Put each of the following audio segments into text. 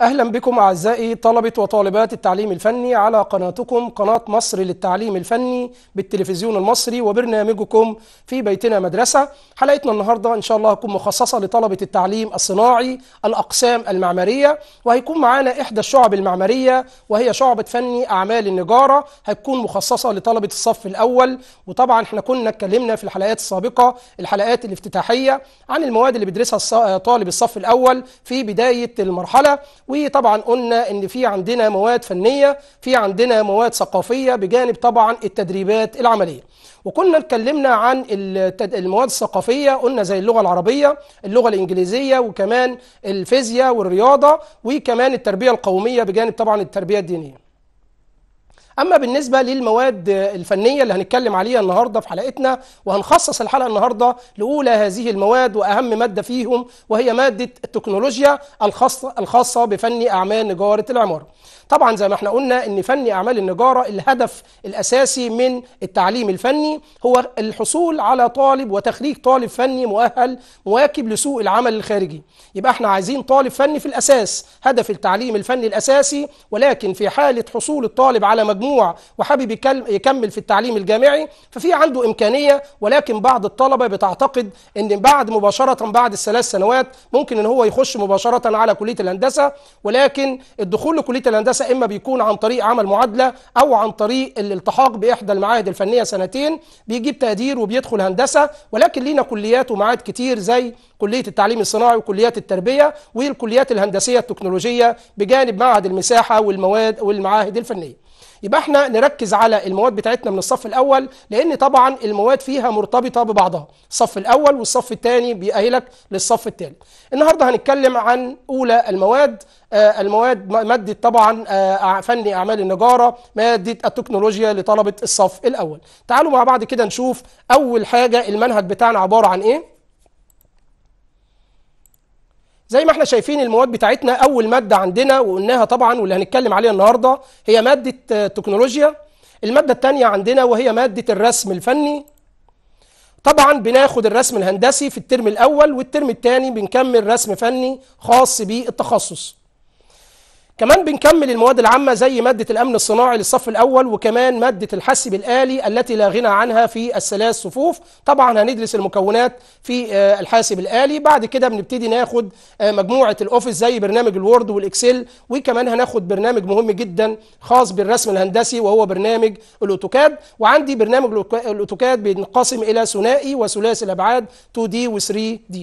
أهلا بكم أعزائي طلبة وطالبات التعليم الفني على قناتكم قناة مصر للتعليم الفني بالتلفزيون المصري وبرنامجكم في بيتنا مدرسة حلقتنا النهاردة إن شاء الله هتكون مخصصة لطلبة التعليم الصناعي الأقسام المعمارية وهيكون معانا إحدى الشعب المعمارية وهي شعبة فني أعمال النجارة هتكون مخصصة لطلبة الصف الأول وطبعا احنا كنا اتكلمنا في الحلقات السابقة الحلقات الافتتاحية عن المواد اللي بيدرسها طالب الصف الأول في بداية المرحلة وطبعا قلنا ان في عندنا مواد فنيه في عندنا مواد ثقافيه بجانب طبعا التدريبات العمليه وكنا اتكلمنا عن المواد الثقافيه قلنا زي اللغه العربيه اللغه الانجليزيه وكمان الفيزياء والرياضه وكمان التربيه القوميه بجانب طبعا التربيه الدينيه اما بالنسبه للمواد الفنيه اللي هنتكلم عليها النهارده في حلقتنا وهنخصص الحلقه النهارده لاولى هذه المواد واهم ماده فيهم وهي ماده التكنولوجيا الخاصه الخاصه بفني اعمال نجاره العماره طبعا زي ما احنا قلنا ان فني اعمال النجاره الهدف الاساسي من التعليم الفني هو الحصول على طالب وتخريج طالب فني مؤهل مواكب لسوق العمل الخارجي يبقى احنا عايزين طالب فني في الاساس هدف التعليم الفني الاساسي ولكن في حاله حصول الطالب على مجموع وحابب يكمل في التعليم الجامعي ففي عنده امكانيه ولكن بعض الطلبه بتعتقد ان بعد مباشره بعد الثلاث سنوات ممكن ان هو يخش مباشره على كليه الهندسه ولكن الدخول لكليه الهندسه المدرسة اما بيكون عن طريق عمل معادله او عن طريق الالتحاق باحدى المعاهد الفنيه سنتين بيجيب تقدير وبيدخل هندسه ولكن لينا كليات ومعاهد كتير زي كليه التعليم الصناعي وكليات التربيه والكليات الهندسيه التكنولوجيه بجانب معهد المساحه والمواد والمعاهد الفنيه يبقى احنا نركز على المواد بتاعتنا من الصف الاول لان طبعا المواد فيها مرتبطه ببعضها الصف الاول والصف الثاني بيأهلك للصف الثالث النهارده هنتكلم عن اولى المواد آه المواد ماده طبعا آه فني اعمال النجاره ماده التكنولوجيا لطلبه الصف الاول تعالوا مع بعض كده نشوف اول حاجه المنهج بتاعنا عباره عن ايه زي ما احنا شايفين المواد بتاعتنا اول ماده عندنا وقلناها طبعا واللي هنتكلم عليها النهارده هي ماده آه، تكنولوجيا الماده الثانيه عندنا وهي ماده الرسم الفني طبعا بناخد الرسم الهندسي في الترم الاول والترم الثاني بنكمل رسم فني خاص بالتخصص كمان بنكمل المواد العامة زي مادة الأمن الصناعي للصف الأول وكمان مادة الحاسب الآلي التي لا غنى عنها في الثلاث صفوف طبعا هندرس المكونات في آه، الحاسب الآلي بعد كده بنبتدي ناخد آه، مجموعة الأوفيس زي برنامج الوورد والإكسل وكمان هناخد برنامج مهم جدا خاص بالرسم الهندسي وهو برنامج الأوتوكاد وعندي برنامج الأوتوكاد بينقسم إلى ثنائي وثلاثي الأبعاد 2D و 3D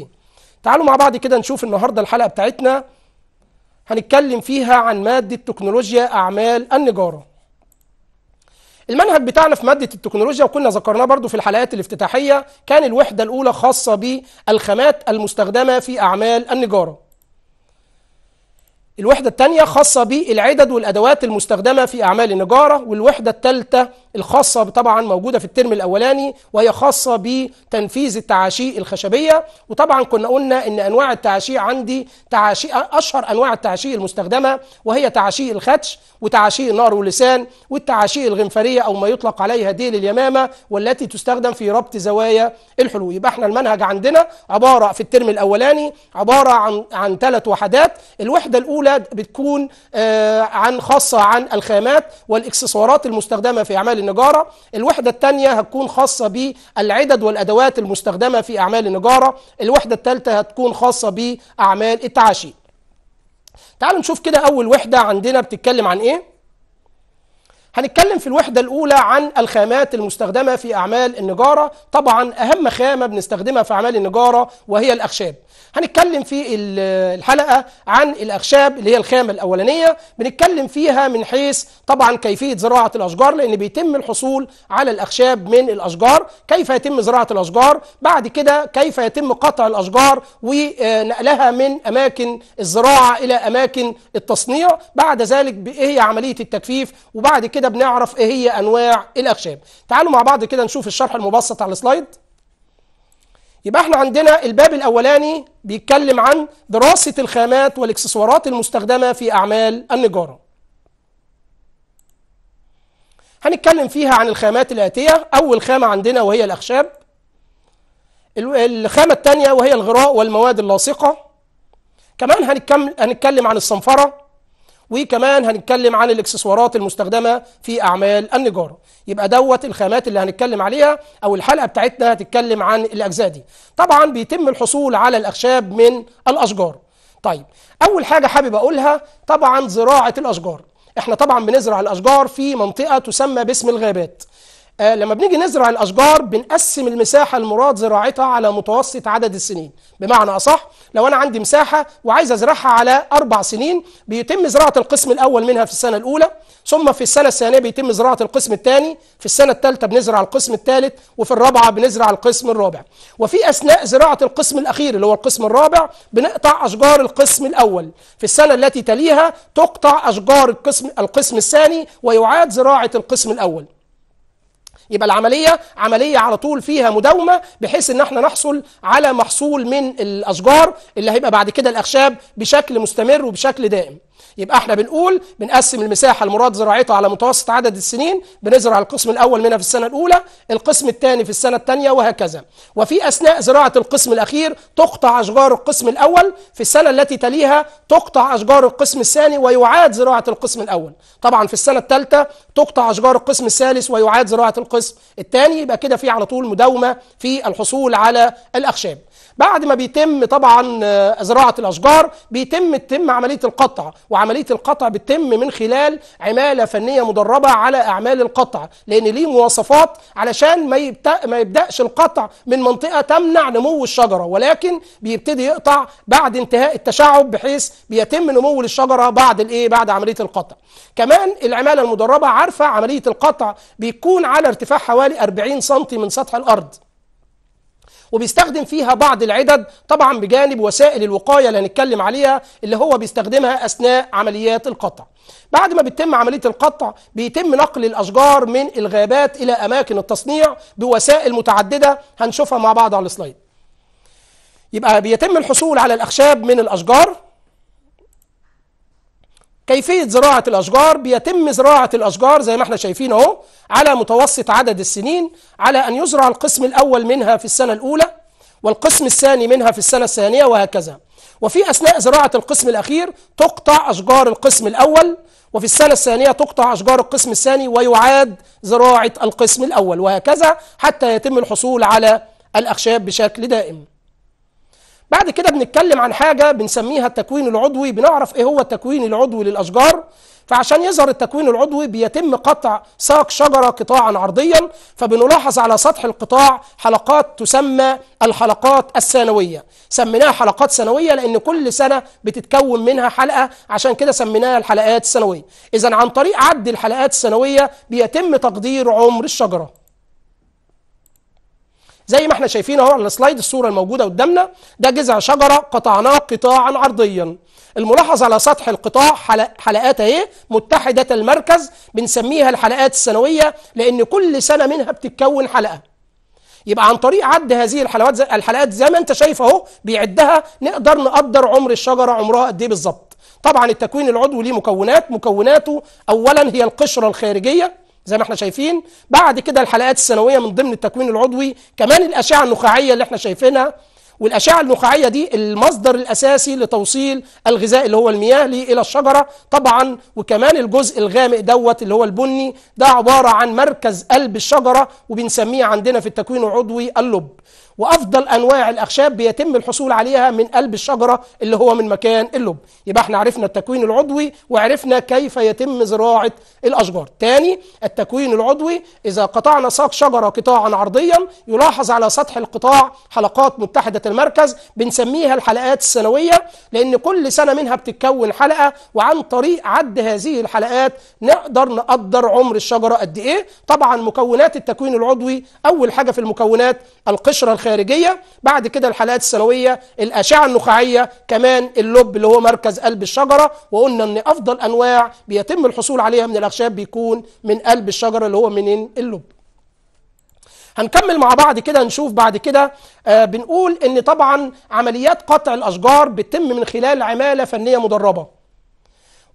تعالوا مع بعض كده نشوف النهاردة الحلقة بتاعتنا هنتكلم فيها عن مادة تكنولوجيا أعمال النجارة المنهج بتاعنا في مادة التكنولوجيا وكنا ذكرناه برضو في الحلقات الافتتاحية كان الوحدة الأولى خاصة بالخامات المستخدمة في أعمال النجارة الوحدة الثانية خاصة بالعدد والأدوات المستخدمة في أعمال النجارة والوحدة الثالثة الخاصة طبعا موجودة في الترم الأولاني وهي خاصة بتنفيذ التعاشيق الخشبية وطبعا كنا قلنا أن أنواع التعاشيق عندي تعاشي أشهر أنواع التعاشيق المستخدمة وهي تعاشيق الخدش وتعاشيق النار واللسان والتعاشيق الغنفرية أو ما يطلق عليها ديل اليمامة والتي تستخدم في ربط زوايا الحلو يبقى احنا المنهج عندنا عبارة في الترم الأولاني عبارة عن عن ثلاث وحدات الوحدة الأولى بتكون آه، عن خاصة عن الخامات والإكسسوارات المستخدمة في أعمال النجارة الوحدة الثانية هتكون خاصة بالعدد والأدوات المستخدمة في أعمال النجارة الوحدة الثالثة هتكون خاصة بأعمال التعاشي تعالوا نشوف كده أول وحدة عندنا بتتكلم عن إيه هنتكلم في الوحدة الأولى عن الخامات المستخدمة في أعمال النجارة طبعا أهم خامة بنستخدمها في أعمال النجارة وهي الأخشاب هنتكلم في الحلقة عن الأخشاب اللي هي الخامة الأولانية بنتكلم فيها من حيث طبعا كيفية زراعة الأشجار لأن بيتم الحصول على الأخشاب من الأشجار كيف يتم زراعة الأشجار بعد كده كيف يتم قطع الأشجار ونقلها من أماكن الزراعة إلى أماكن التصنيع بعد ذلك إيه هي عملية التجفيف وبعد كده بنعرف إيه هي أنواع الأخشاب تعالوا مع بعض كده نشوف الشرح المبسط على السلايد يبقى احنا عندنا الباب الاولاني بيتكلم عن دراسه الخامات والاكسسوارات المستخدمه في اعمال النجاره هنتكلم فيها عن الخامات الاتيه اول خامه عندنا وهي الاخشاب الخامه الثانيه وهي الغراء والمواد اللاصقه كمان هنتكلم عن الصنفره وكمان هنتكلم عن الاكسسوارات المستخدمه في اعمال النجاره يبقى دوت الخامات اللي هنتكلم عليها او الحلقه بتاعتنا هتتكلم عن الاجزاء دي طبعا بيتم الحصول على الاخشاب من الاشجار طيب اول حاجه حابب اقولها طبعا زراعه الاشجار احنا طبعا بنزرع الاشجار في منطقه تسمى باسم الغابات آه لما بنيجي نزرع الاشجار بنقسم المساحه المراد زراعتها على متوسط عدد السنين بمعنى اصح لو أنا عندي مساحة وعايز أزرعها على أربع سنين بيتم زراعة القسم الأول منها في السنة الأولى ثم في السنة الثانية بيتم زراعة القسم الثاني في السنة الثالثة بنزرع القسم الثالث وفي الرابعة بنزرع القسم الرابع وفي أثناء زراعة القسم الأخير اللي هو القسم الرابع بنقطع أشجار القسم الأول في السنة التي تليها تقطع أشجار القسم القسم الثاني ويعاد زراعة القسم الأول يبقى العمليه عمليه على طول فيها مداومه بحيث ان احنا نحصل على محصول من الاشجار اللي هيبقى بعد كده الاخشاب بشكل مستمر وبشكل دائم يبقى احنا بنقول بنقسم المساحه المراد زراعتها على متوسط عدد السنين بنزرع القسم الاول منها في السنه الاولى القسم الثاني في السنه الثانيه وهكذا وفي اثناء زراعه القسم الاخير تقطع اشجار القسم الاول في السنه التي تليها تقطع اشجار القسم الثاني ويعاد زراعه القسم الاول طبعا في السنه الثالثه تقطع اشجار القسم الثالث ويعاد زراعه القسم الثاني يبقى كده في على طول مداومه في الحصول على الاخشاب بعد ما بيتم طبعا آه، زراعه الاشجار بيتم تتم عمليه القطع وعمليه القطع بتتم من خلال عماله فنيه مدربه على اعمال القطع لان ليه مواصفات علشان ما يبدأ ما يبداش القطع من منطقه تمنع نمو الشجره ولكن بيبتدي يقطع بعد انتهاء التشعب بحيث بيتم نمو للشجره بعد الايه بعد عمليه القطع كمان العماله المدربه عارفه عمليه القطع بيكون على ارتفاع حوالي 40 سم من سطح الارض وبيستخدم فيها بعض العدد طبعا بجانب وسائل الوقاية اللي هنتكلم عليها اللي هو بيستخدمها أثناء عمليات القطع بعد ما بتتم عملية القطع بيتم نقل الأشجار من الغابات إلى أماكن التصنيع بوسائل متعددة هنشوفها مع بعض على السلايد يبقى بيتم الحصول على الأخشاب من الأشجار كيفية زراعة الأشجار بيتم زراعة الأشجار زي ما احنا شايفين اهو على متوسط عدد السنين على أن يزرع القسم الأول منها في السنة الأولى والقسم الثاني منها في السنة الثانية وهكذا وفي أثناء زراعة القسم الأخير تقطع أشجار القسم الأول وفي السنة الثانية تقطع أشجار القسم الثاني ويعاد زراعة القسم الأول وهكذا حتى يتم الحصول على الأخشاب بشكل دائم بعد كده بنتكلم عن حاجة بنسميها التكوين العضوي بنعرف ايه هو التكوين العضوي للأشجار فعشان يظهر التكوين العضوي بيتم قطع ساق شجرة قطاعا عرضيا فبنلاحظ على سطح القطاع حلقات تسمى الحلقات الثانوية سميناها حلقات سنوية لأن كل سنة بتتكون منها حلقة عشان كده سميناها الحلقات السنوية إذا عن طريق عد الحلقات السنوية بيتم تقدير عمر الشجرة زي ما احنا شايفين اهو على السلايد الصوره الموجوده قدامنا ده جذع شجره قطعناه قطاعا عرضيا الملاحظ على سطح القطاع حلقات اهي متحده المركز بنسميها الحلقات السنويه لان كل سنه منها بتتكون حلقه يبقى عن طريق عد هذه الحلقات زي الحلقات زي ما انت شايف اهو بيعدها نقدر نقدر عمر الشجره عمرها قد ايه بالظبط طبعا التكوين العضوي ليه مكونات مكوناته اولا هي القشره الخارجيه زي ما احنا شايفين بعد كده الحلقات السنويه من ضمن التكوين العضوي كمان الاشعه النخاعيه اللي احنا شايفينها والاشعه النخاعيه دي المصدر الاساسي لتوصيل الغذاء اللي هو المياه لي الى الشجره طبعا وكمان الجزء الغامق دوت اللي هو البني ده عباره عن مركز قلب الشجره وبنسميه عندنا في التكوين العضوي اللب وافضل انواع الاخشاب بيتم الحصول عليها من قلب الشجره اللي هو من مكان اللب يبقى احنا عرفنا التكوين العضوي وعرفنا كيف يتم زراعه الاشجار تاني التكوين العضوي اذا قطعنا ساق شجره قطاعا عرضيا يلاحظ على سطح القطاع حلقات متحده المركز بنسميها الحلقات السنويه لان كل سنه منها بتتكون حلقه وعن طريق عد هذه الحلقات نقدر نقدر عمر الشجره قد ايه طبعا مكونات التكوين العضوي اول حاجه في المكونات القشره الخارجيه الخارجية بعد كده الحلقات السنوية الأشعة النخاعية كمان اللب اللي هو مركز قلب الشجرة وقلنا أن أفضل أنواع بيتم الحصول عليها من الأخشاب بيكون من قلب الشجرة اللي هو منين اللب هنكمل مع بعض كده نشوف بعد كده آه بنقول ان طبعا عمليات قطع الاشجار بتتم من خلال عماله فنيه مدربه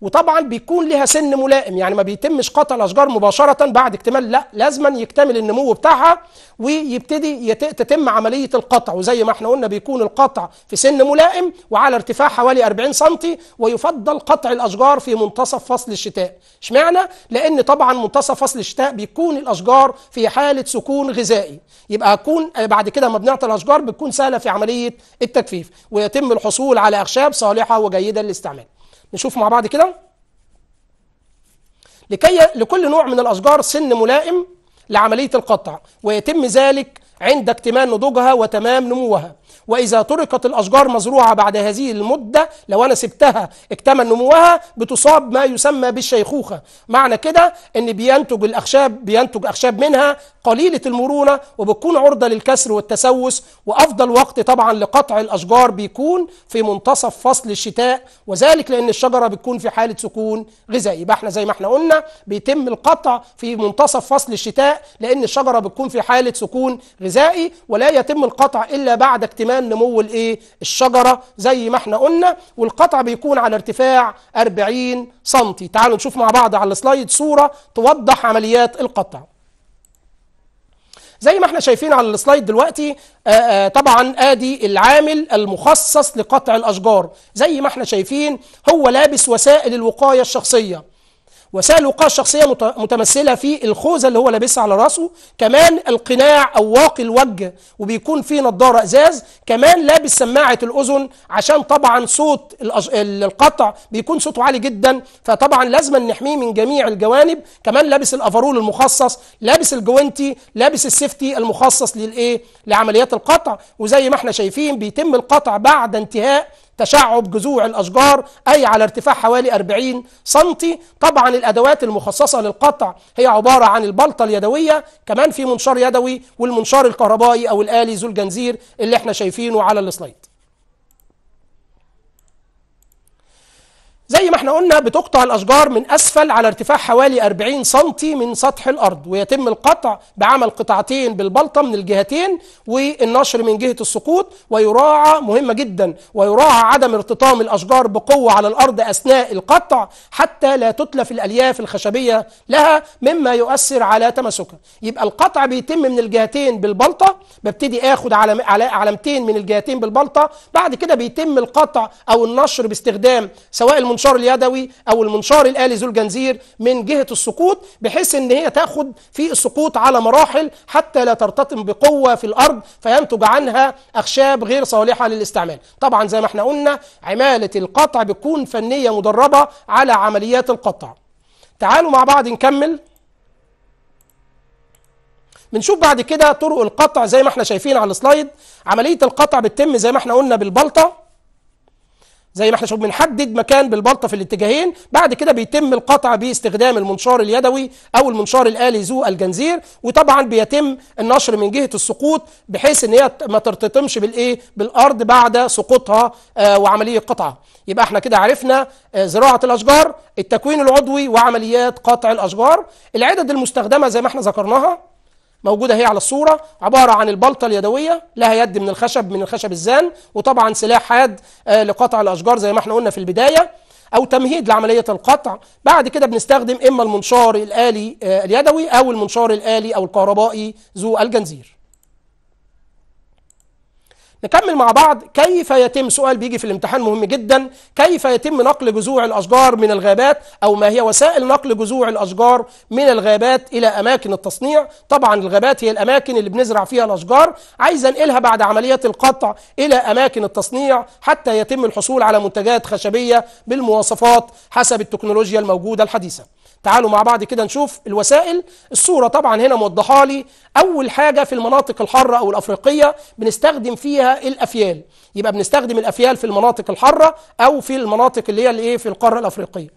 وطبعا بيكون لها سن ملائم يعني ما بيتمش قطع الاشجار مباشره بعد اكتمال لا لازما يكتمل النمو بتاعها ويبتدي تتم عمليه القطع وزي ما احنا قلنا بيكون القطع في سن ملائم وعلى ارتفاع حوالي 40 سم ويفضل قطع الاشجار في منتصف فصل الشتاء اشمعنى لان طبعا منتصف فصل الشتاء بيكون الاشجار في حاله سكون غذائي يبقى هكون بعد كده ما بنعطي الاشجار بتكون سهله في عمليه التجفيف ويتم الحصول على اخشاب صالحه وجيده للاستعمال نشوف مع بعض كده لكي لكل نوع من الأشجار سن ملائم لعملية القطع ويتم ذلك عند اكتمال نضوجها وتمام نموها وإذا تركت الأشجار مزروعة بعد هذه المدة لو أنا سبتها اكتمل نموها بتصاب ما يسمى بالشيخوخة معنى كده أن بينتج الأخشاب بينتج أخشاب منها قليلة المرونة وبتكون عرضة للكسر والتسوس وأفضل وقت طبعا لقطع الأشجار بيكون في منتصف فصل الشتاء وذلك لأن الشجرة بتكون في حالة سكون غذائي يبقى احنا زي ما احنا قلنا بيتم القطع في منتصف فصل الشتاء لأن الشجرة بتكون في حالة سكون غذائي ولا يتم القطع إلا بعد اكتمال كمان نمو الايه الشجره زي ما احنا قلنا والقطع بيكون على ارتفاع 40 سم تعالوا نشوف مع بعض على السلايد صوره توضح عمليات القطع زي ما احنا شايفين على السلايد دلوقتي آآ آه، آآ آه، طبعا ادي العامل المخصص لقطع الاشجار زي ما احنا شايفين هو لابس وسائل الوقايه الشخصيه وسائل الوقايه الشخصية متمثلة في الخوذة اللي هو لابسها على راسه كمان القناع أو واقي الوجه وبيكون فيه نظارة إزاز كمان لابس سماعة الأذن عشان طبعا صوت القطع بيكون صوته عالي جدا فطبعا لازم نحميه من جميع الجوانب كمان لابس الأفرول المخصص لابس الجوانتي لابس السيفتي المخصص للإيه لعمليات القطع وزي ما احنا شايفين بيتم القطع بعد انتهاء تشعب جذوع الأشجار أي على ارتفاع حوالي 40 سنتي طبعا الأدوات المخصصة للقطع هي عبارة عن البلطة اليدوية كمان في منشار يدوي والمنشار الكهربائي أو الآلي ذو الجنزير اللي احنا شايفينه على السلايد زي ما احنا قلنا بتقطع الأشجار من أسفل على ارتفاع حوالي 40 سم من سطح الأرض ويتم القطع بعمل قطعتين بالبلطة من الجهتين والنشر من جهة السقوط ويراعى مهمة جدا ويراعى عدم ارتطام الأشجار بقوة على الأرض أثناء القطع حتى لا تتلف الألياف الخشبية لها مما يؤثر على تماسكها يبقى القطع بيتم من الجهتين بالبلطة ببتدي آخد على علامتين من الجهتين بالبلطة بعد كده بيتم القطع أو النشر باستخدام سواء المنشار اليدوي او المنشار الالي ذو الجنزير من جهه السقوط بحيث ان هي تاخد في السقوط على مراحل حتى لا ترتطم بقوه في الارض فينتج عنها اخشاب غير صالحه للاستعمال طبعا زي ما احنا قلنا عماله القطع بتكون فنيه مدربه على عمليات القطع تعالوا مع بعض نكمل بنشوف بعد كده طرق القطع زي ما احنا شايفين على السلايد عمليه القطع بتتم زي ما احنا قلنا بالبلطه زي ما احنا شوف بنحدد مكان بالبلطه في الاتجاهين بعد كده بيتم القطع باستخدام المنشار اليدوي او المنشار الالي ذو الجنزير وطبعا بيتم النشر من جهه السقوط بحيث ان هي ما ترتطمش بالايه بالارض بعد سقوطها آه وعمليه قطعها يبقى احنا كده عرفنا آه زراعه الاشجار التكوين العضوي وعمليات قطع الاشجار العدد المستخدمه زي ما احنا ذكرناها موجوده هي على الصوره عباره عن البلطه اليدويه لها يد من الخشب من الخشب الزان وطبعا سلاح حاد آه، لقطع الاشجار زي ما احنا قلنا في البدايه او تمهيد لعمليه القطع بعد كده بنستخدم اما المنشار الالي آه، اليدوي او المنشار الالي او الكهربائي ذو الجنزير نكمل مع بعض كيف يتم سؤال بيجي في الامتحان مهم جدا كيف يتم نقل جذوع الأشجار من الغابات أو ما هي وسائل نقل جذوع الأشجار من الغابات إلى أماكن التصنيع طبعا الغابات هي الأماكن اللي بنزرع فيها الأشجار عايز أنقلها بعد عملية القطع إلى أماكن التصنيع حتى يتم الحصول على منتجات خشبية بالمواصفات حسب التكنولوجيا الموجودة الحديثة تعالوا مع بعض كده نشوف الوسائل الصورة طبعا هنا موضحة لي أول حاجة في المناطق الحارة أو الأفريقية بنستخدم فيها الأفيال يبقى بنستخدم الأفيال في المناطق الحارة أو في المناطق اللي هي الإيه في القارة الأفريقية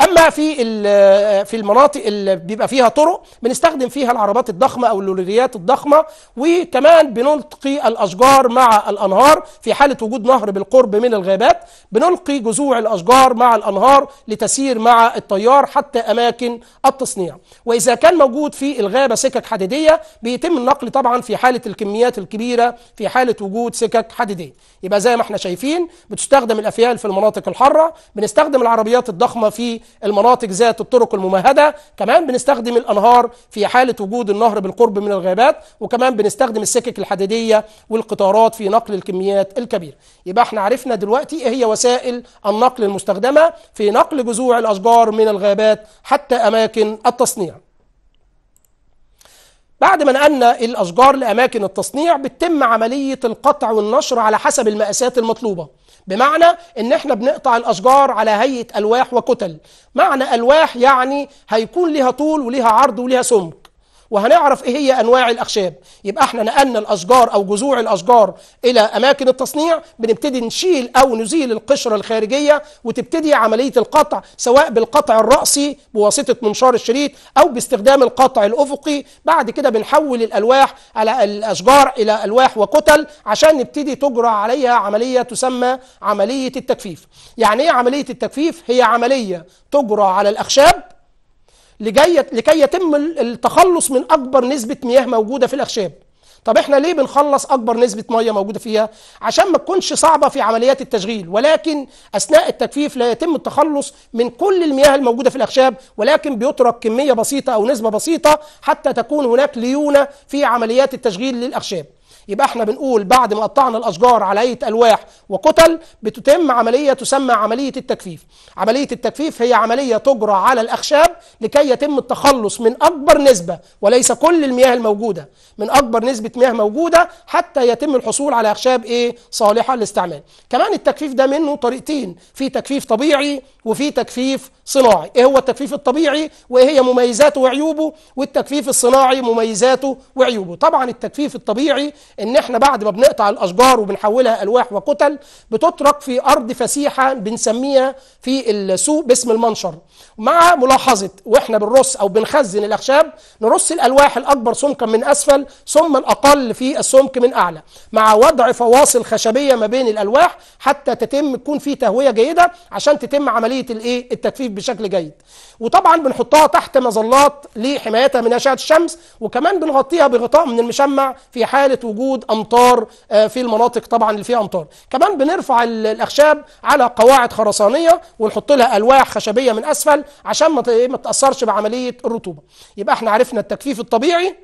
اما في آه، في المناطق اللي بيبقى فيها طرق بنستخدم فيها العربات الضخمه او اللوريات الضخمه وكمان بنلقي الاشجار مع الانهار في حاله وجود نهر بالقرب من الغابات بنلقي جذوع الاشجار مع الانهار لتسير مع التيار حتى اماكن التصنيع واذا كان موجود في الغابه سكك حديديه بيتم النقل طبعا في حاله الكميات الكبيره في حاله وجود سكك حديديه يبقى زي ما احنا شايفين بتستخدم الافيال في المناطق الحاره بنستخدم العربيات الضخمه في المناطق ذات الطرق الممهدة كمان بنستخدم الأنهار في حالة وجود النهر بالقرب من الغابات وكمان بنستخدم السكك الحديدية والقطارات في نقل الكميات الكبيرة يبقى احنا عرفنا دلوقتي ايه هي وسائل النقل المستخدمة في نقل جذوع الأشجار من الغابات حتى أماكن التصنيع بعد ما نقلنا الأشجار لأماكن التصنيع بتتم عملية القطع والنشر على حسب المقاسات المطلوبة بمعنى ان احنا بنقطع الاشجار على هيئه الواح وكتل معنى الواح يعني هيكون لها طول وليها عرض وليها سمك وهنعرف ايه هي انواع الاخشاب يبقى احنا نقلنا الاشجار او جذوع الاشجار الى اماكن التصنيع بنبتدي نشيل او نزيل القشره الخارجيه وتبتدي عمليه القطع سواء بالقطع الراسي بواسطه منشار الشريط او باستخدام القطع الافقي بعد كده بنحول الالواح على الاشجار الى الواح وكتل عشان نبتدي تجرى عليها عمليه تسمى عمليه التكفيف يعني ايه عمليه التكفيف هي عمليه تجرى على الاخشاب لجاية لكي يتم التخلص من اكبر نسبه مياه موجوده في الاخشاب طب احنا ليه بنخلص اكبر نسبه ميه موجوده فيها عشان ما تكونش صعبه في عمليات التشغيل ولكن اثناء التجفيف لا يتم التخلص من كل المياه الموجوده في الاخشاب ولكن بيترك كميه بسيطه او نسبه بسيطه حتى تكون هناك ليونه في عمليات التشغيل للاخشاب يبقى احنا بنقول بعد ما قطعنا الاشجار على اية الواح وكتل بتتم عمليه تسمى عمليه التكفيف عمليه التكفيف هي عمليه تجرى على الاخشاب لكي يتم التخلص من اكبر نسبه وليس كل المياه الموجوده من اكبر نسبه مياه موجوده حتى يتم الحصول على اخشاب ايه صالحه للاستعمال كمان التكفيف ده منه طريقتين في تكفيف طبيعي وفي تكفيف صناعي ايه هو التكفيف الطبيعي وايه هي مميزاته وعيوبه والتكفيف الصناعي مميزاته وعيوبه طبعا التكفيف الطبيعي ان احنا بعد ما بنقطع الاشجار وبنحولها الواح وكتل بتترك في ارض فسيحه بنسميها في السوق باسم المنشر مع ملاحظه واحنا بنرص او بنخزن الاخشاب نرص الالواح الاكبر سمكا من اسفل ثم الاقل في السمك من اعلى مع وضع فواصل خشبيه ما بين الالواح حتى تتم تكون في تهويه جيده عشان تتم عمليه الايه التجفيف بشكل جيد وطبعا بنحطها تحت مظلات لحمايتها من اشعه الشمس وكمان بنغطيها بغطاء من المشمع في حاله وجود وجود امطار آه، في المناطق طبعا اللي فيها امطار كمان بنرفع الاخشاب على قواعد خرسانيه ونحط لها الواح خشبيه من اسفل عشان ما إيه، تاثرش بعمليه الرطوبه يبقى احنا عرفنا التكفيف الطبيعي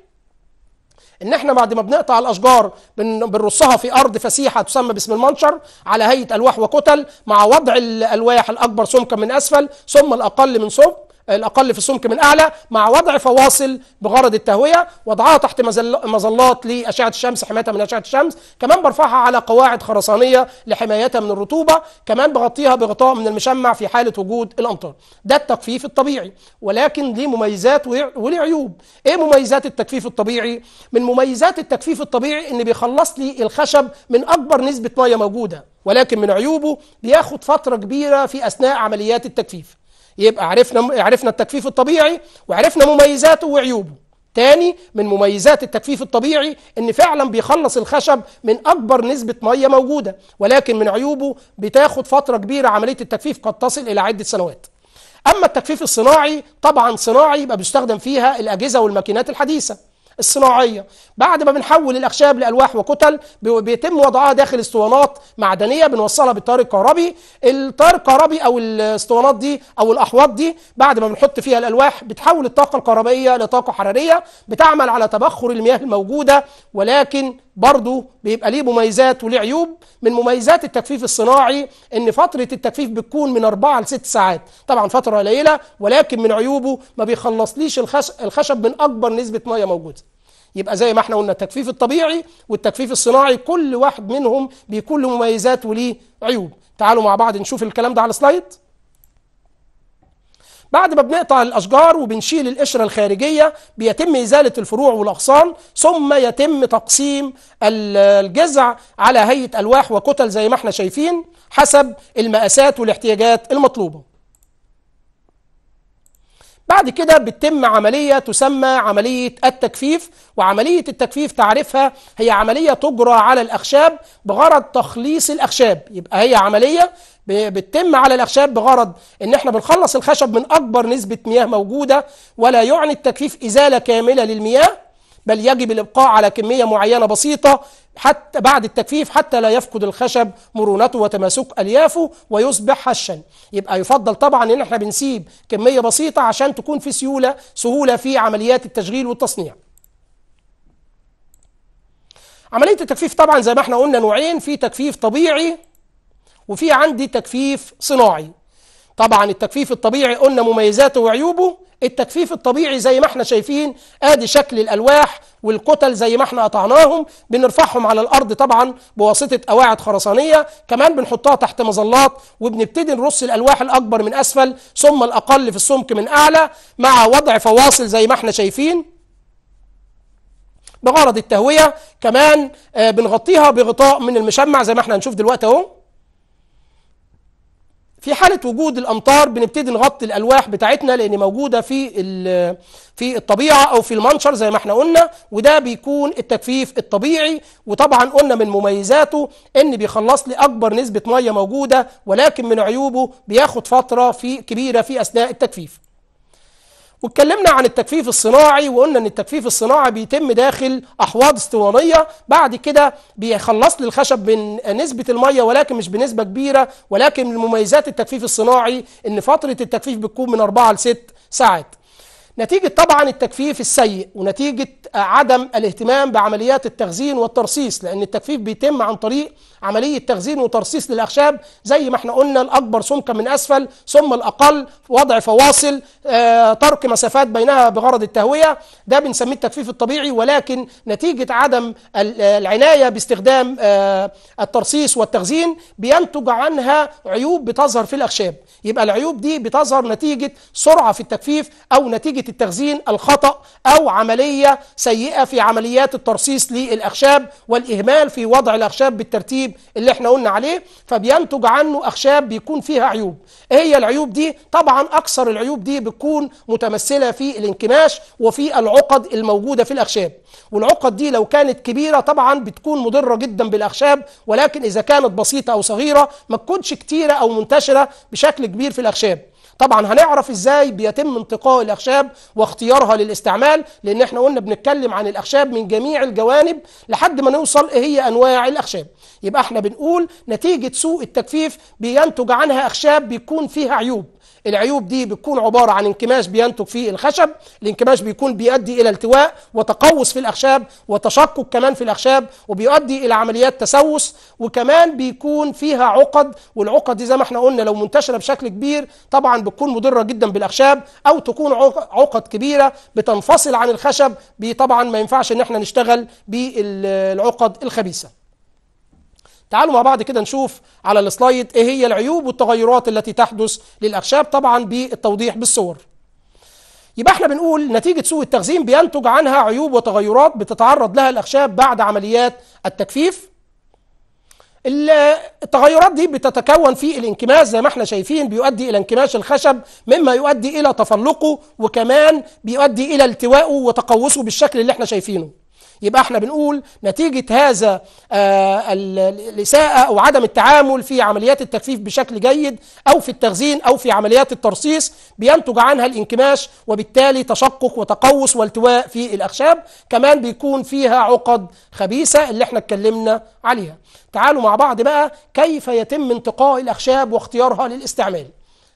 ان احنا بعد ما بنقطع الاشجار بنرصها في ارض فسيحه تسمى باسم المنشر على هيئه الواح وكتل مع وضع الالواح الاكبر سمكا من اسفل ثم الاقل من سمك الأقل في السمك من أعلى مع وضع فواصل بغرض التهوية وضعها تحت مظلات لأشعة الشمس حمايتها من أشعة الشمس كمان برفعها على قواعد خرسانية لحمايتها من الرطوبة كمان بغطيها بغطاء من المشمع في حالة وجود الأمطار ده التجفيف الطبيعي ولكن ليه مميزات وليه عيوب إيه مميزات التجفيف الطبيعي؟ من مميزات التجفيف الطبيعي إن بيخلص لي الخشب من أكبر نسبة مية موجودة ولكن من عيوبه بياخد فترة كبيرة في أثناء عمليات التجفيف يبقى عرفنا عرفنا التكفيف الطبيعي وعرفنا مميزاته وعيوبه تاني من مميزات التكفيف الطبيعي ان فعلا بيخلص الخشب من اكبر نسبه ميه موجوده ولكن من عيوبه بتاخد فتره كبيره عمليه التكفيف قد تصل الى عده سنوات اما التكفيف الصناعي طبعا صناعي يبقى بيستخدم فيها الاجهزه والماكينات الحديثه الصناعية بعد ما بنحول الأخشاب لألواح وكتل بيتم وضعها داخل اسطوانات معدنية بنوصلها بالطار الكهربي الطار الكهربي أو الاسطوانات دي أو الأحواض دي بعد ما بنحط فيها الألواح بتحول الطاقة الكهربائية لطاقة حرارية بتعمل على تبخر المياه الموجودة ولكن برضه بيبقى ليه مميزات وليه عيوب من مميزات التجفيف الصناعي ان فتره التجفيف بتكون من اربعه لست ساعات طبعا فتره قليله ولكن من عيوبه ما بيخلصليش الخشب من اكبر نسبه ميه موجوده يبقى زي ما احنا قلنا التكفيف الطبيعي والتكفيف الصناعي كل واحد منهم بيكون له مميزات وليه عيوب تعالوا مع بعض نشوف الكلام ده على السلايد بعد ما بنقطع الاشجار وبنشيل القشره الخارجيه بيتم ازاله الفروع والاغصان ثم يتم تقسيم الجذع على هيئه الواح وكتل زي ما احنا شايفين حسب المقاسات والاحتياجات المطلوبه بعد كده بتتم عملية تسمى عملية التجفيف وعملية التجفيف تعرفها هي عملية تجرى على الأخشاب بغرض تخليص الأخشاب يبقى هي عملية بتتم على الأخشاب بغرض إن إحنا بنخلص الخشب من أكبر نسبة مياه موجودة ولا يعني التجفيف إزالة كاملة للمياه بل يجب الإبقاء على كمية معينة بسيطة حتى بعد التجفيف حتى لا يفقد الخشب مرونته وتماسك أليافه ويصبح هشا يبقى يفضل طبعا إن احنا بنسيب كمية بسيطة عشان تكون في سيولة سهولة في عمليات التشغيل والتصنيع عملية التكفيف طبعا زي ما احنا قلنا نوعين في تكفيف طبيعي وفي عندي تكفيف صناعي طبعا التكفيف الطبيعي قلنا مميزاته وعيوبه التكفيف الطبيعي زي ما احنا شايفين ادي شكل الالواح والكتل زي ما احنا قطعناهم بنرفعهم على الارض طبعا بواسطه قواعد خرسانيه كمان بنحطها تحت مظلات وبنبتدي نرص الالواح الاكبر من اسفل ثم الاقل في السمك من اعلى مع وضع فواصل زي ما احنا شايفين بغرض التهويه كمان آه، بنغطيها بغطاء من المشمع زي ما احنا هنشوف دلوقتي اهو في حالة وجود الأمطار بنبتدي نغطي الألواح بتاعتنا لأن موجودة في في الطبيعة أو في المنشر زي ما احنا قلنا وده بيكون التجفيف الطبيعي وطبعا قلنا من مميزاته إن بيخلص لي أكبر نسبة مية موجودة ولكن من عيوبه بياخد فترة في كبيرة في أثناء التجفيف واتكلمنا عن التكفيف الصناعي وقلنا ان التكفيف الصناعي بيتم داخل احواض اسطوانيه بعد كده بيخلص لي الخشب من نسبه الميه ولكن مش بنسبه كبيره ولكن من مميزات التكفيف الصناعي ان فتره التكفيف بتكون من 4 ل 6 ساعات. نتيجه طبعا التكفيف السيء ونتيجه عدم الاهتمام بعمليات التخزين والترصيص لان التجفيف بيتم عن طريق عمليه تخزين وترصيص للاخشاب زي ما احنا قلنا الاكبر سمكا من اسفل ثم الاقل وضع فواصل آه، ترك مسافات بينها بغرض التهويه ده بنسميه التجفيف الطبيعي ولكن نتيجه عدم آه، العنايه باستخدام آه، الترصيص والتخزين بينتج عنها عيوب بتظهر في الاخشاب يبقى العيوب دي بتظهر نتيجه سرعه في التجفيف او نتيجه التخزين الخطا او عمليه سيئة في عمليات الترصيص للأخشاب والإهمال في وضع الأخشاب بالترتيب اللي احنا قلنا عليه فبينتج عنه أخشاب بيكون فيها عيوب ايه هي العيوب دي طبعا أكثر العيوب دي بتكون متمثلة في الانكماش وفي العقد الموجودة في الأخشاب والعقد دي لو كانت كبيرة طبعا بتكون مضرة جدا بالأخشاب ولكن إذا كانت بسيطة أو صغيرة ما تكونش كتيرة أو منتشرة بشكل كبير في الأخشاب طبعا هنعرف ازاي بيتم انتقاء الاخشاب واختيارها للاستعمال لان احنا قلنا بنتكلم عن الاخشاب من جميع الجوانب لحد ما نوصل ايه هي انواع الاخشاب يبقى احنا بنقول نتيجه سوء التجفيف بينتج عنها اخشاب بيكون فيها عيوب العيوب دي بتكون عبارة عن انكماش بينتج فيه الخشب الانكماش بيكون بيؤدي إلى التواء وتقوس في الأخشاب وتشقق كمان في الأخشاب وبيؤدي إلى عمليات تسوس وكمان بيكون فيها عقد والعقد دي زي ما احنا قلنا لو منتشرة بشكل كبير طبعا بتكون مضرة جدا بالأخشاب أو تكون عقد كبيرة بتنفصل عن الخشب طبعا ما ينفعش إن احنا نشتغل بالعقد الخبيثة تعالوا مع بعض كده نشوف على السلايد ايه هي العيوب والتغيرات التي تحدث للاخشاب طبعا بالتوضيح بالصور يبقى احنا بنقول نتيجة سوء التخزين بينتج عنها عيوب وتغيرات بتتعرض لها الأخشاب بعد عمليات التجفيف التغيرات دي بتتكون في الانكماش زي ما احنا شايفين بيؤدي الى انكماش الخشب مما يؤدي الى تفلقه وكمان بيؤدي الى التوائه وتقوسه بالشكل اللي احنا شايفينه يبقى احنا بنقول نتيجة هذا آه، الإساءة أو عدم التعامل في عمليات التجفيف بشكل جيد أو في التخزين أو في عمليات الترصيص بينتج عنها الانكماش وبالتالي تشقق وتقوس والتواء في الأخشاب كمان بيكون فيها عقد خبيثة اللي احنا اتكلمنا عليها تعالوا مع بعض بقى كيف يتم انتقاء الأخشاب واختيارها للاستعمال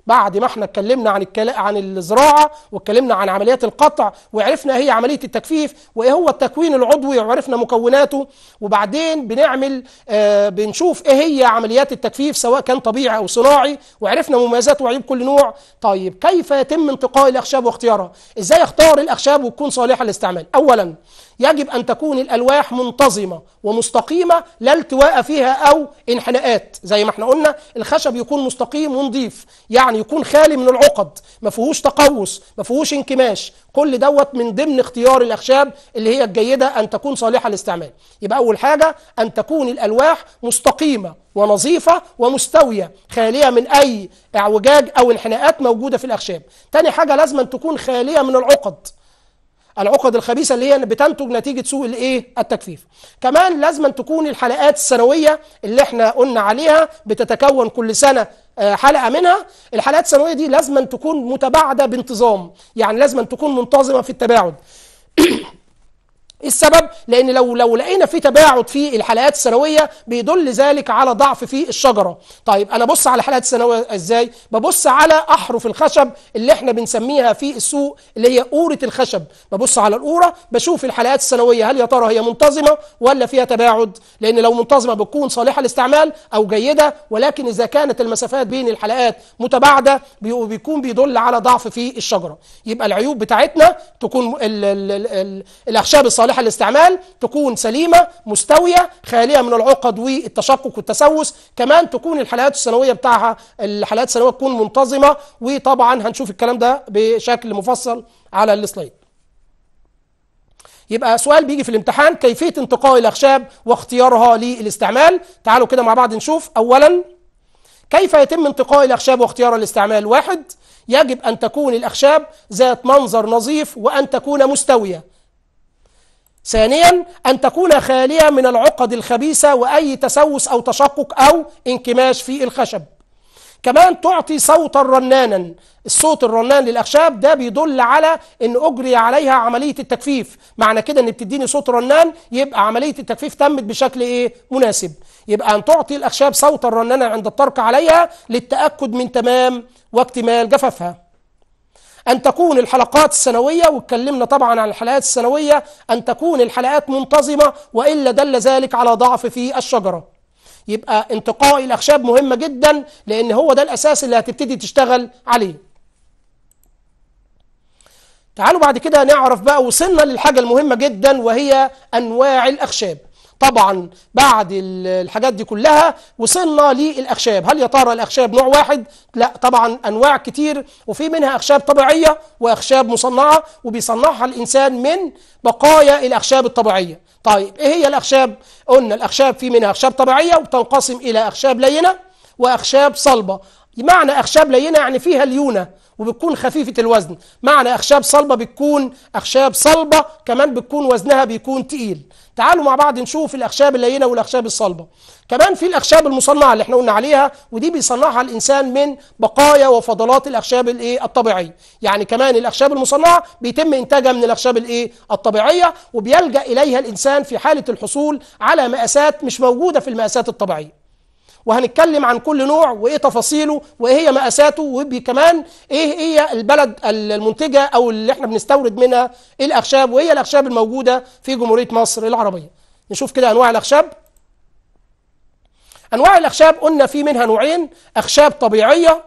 بعد ما احنا اتكلمنا عن الكلا... عن الزراعه واتكلمنا عن عمليات القطع وعرفنا هي عمليه التكفيف وايه هو التكوين العضوي وعرفنا مكوناته وبعدين بنعمل آه بنشوف ايه هي عمليات التكفيف سواء كان طبيعي او صناعي وعرفنا مميزات وعيوب كل نوع طيب كيف يتم انتقاء الاخشاب واختيارها ازاي اختار الاخشاب وتكون صالحه للاستعمال اولا يجب أن تكون الألواح منتظمة ومستقيمة لا التواء فيها أو انحناءات زي ما احنا قلنا الخشب يكون مستقيم ونظيف يعني يكون خالي من العقد ما فيهوش تقوس ما فيهوش انكماش كل دوت من ضمن اختيار الأخشاب اللي هي الجيدة أن تكون صالحة للاستعمال يبقى أول حاجة أن تكون الألواح مستقيمة ونظيفة ومستوية خالية من أي اعوجاج أو انحناءات موجودة في الأخشاب تاني حاجة لازم تكون خالية من العقد العقد الخبيثه اللي هي بتنتج نتيجه سوء الايه التكفيف. كمان لازم تكون الحلقات السنويه اللي احنا قلنا عليها بتتكون كل سنه آه، حلقه منها الحلقات السنويه دي لازم تكون متباعده بانتظام يعني لازم تكون منتظمه في التباعد السبب لان لو لو لقينا في تباعد في الحلقات السنويه بيدل ذلك على ضعف في الشجره طيب انا ابص على الحلقات السنويه ازاي ببص على احرف الخشب اللي احنا بنسميها في السوق اللي هي قوره الخشب ببص على القوره بشوف الحلقات السنويه هل يا ترى هي منتظمه ولا فيها تباعد لان لو منتظمه بتكون صالحه للاستعمال او جيده ولكن اذا كانت المسافات بين الحلقات متباعده بيكون بيدل على ضعف في الشجره يبقى العيوب بتاعتنا تكون الـ الـ الـ الاخشاب الصالحه صالحة للاستعمال تكون سليمة مستوية خالية من العقد والتشقق والتسوس كمان تكون الحلقات السنوية بتاعها الحلقات السنوية تكون منتظمة وطبعا هنشوف الكلام ده بشكل مفصل على السلايد يبقى سؤال بيجي في الامتحان كيفية انتقاء الأخشاب واختيارها للاستعمال تعالوا كده مع بعض نشوف أولا كيف يتم انتقاء الأخشاب واختيارها للاستعمال واحد يجب أن تكون الأخشاب ذات منظر نظيف وأن تكون مستوية ثانيا أن تكون خالية من العقد الخبيثة وأي تسوس أو تشقق أو انكماش في الخشب كمان تعطي صوتا رنانا الصوت الرنان للأخشاب ده بيدل على أن أجري عليها عملية التجفيف معنى كده أن بتديني صوت رنان يبقى عملية التجفيف تمت بشكل إيه مناسب يبقى أن تعطي الأخشاب صوتا رنانا عند الطرق عليها للتأكد من تمام واكتمال جفافها أن تكون الحلقات السنوية واتكلمنا طبعا عن الحلقات السنوية أن تكون الحلقات منتظمة وإلا دل ذلك على ضعف في الشجرة يبقى انتقاء الأخشاب مهمة جدا لأن هو ده الأساس اللي هتبتدي تشتغل عليه تعالوا بعد كده نعرف بقى وصلنا للحاجة المهمة جدا وهي أنواع الأخشاب طبعا بعد الحاجات دي كلها وصلنا للأخشاب هل يا ترى الأخشاب نوع واحد؟ لا طبعا أنواع كتير وفي منها أخشاب طبيعية وأخشاب مصنعة وبيصنعها الإنسان من بقايا الأخشاب الطبيعية طيب إيه هي الأخشاب؟ قلنا الأخشاب في منها أخشاب طبيعية وتنقسم إلى أخشاب لينة وأخشاب صلبة معنى أخشاب لينة يعني فيها ليونة وبتكون خفيفة الوزن معنى أخشاب صلبة بتكون أخشاب صلبة كمان بتكون وزنها بيكون تقيل تعالوا مع بعض نشوف الأخشاب اللينة والأخشاب الصلبة كمان في الأخشاب المصنعة اللي احنا قلنا عليها ودي بيصنعها الإنسان من بقايا وفضلات الأخشاب الإيه الطبيعية يعني كمان الأخشاب المصنعة بيتم إنتاجها من الأخشاب الإيه الطبيعية وبيلجأ إليها الإنسان في حالة الحصول على مقاسات مش موجودة في المقاسات الطبيعية وهنتكلم عن كل نوع وايه تفاصيله وايه هي مقاساته وكمان ايه هي البلد المنتجه او اللي احنا بنستورد منها ايه الاخشاب وايه الاخشاب الموجوده في جمهوريه مصر العربيه نشوف كده انواع الاخشاب انواع الاخشاب قلنا في منها نوعين اخشاب طبيعيه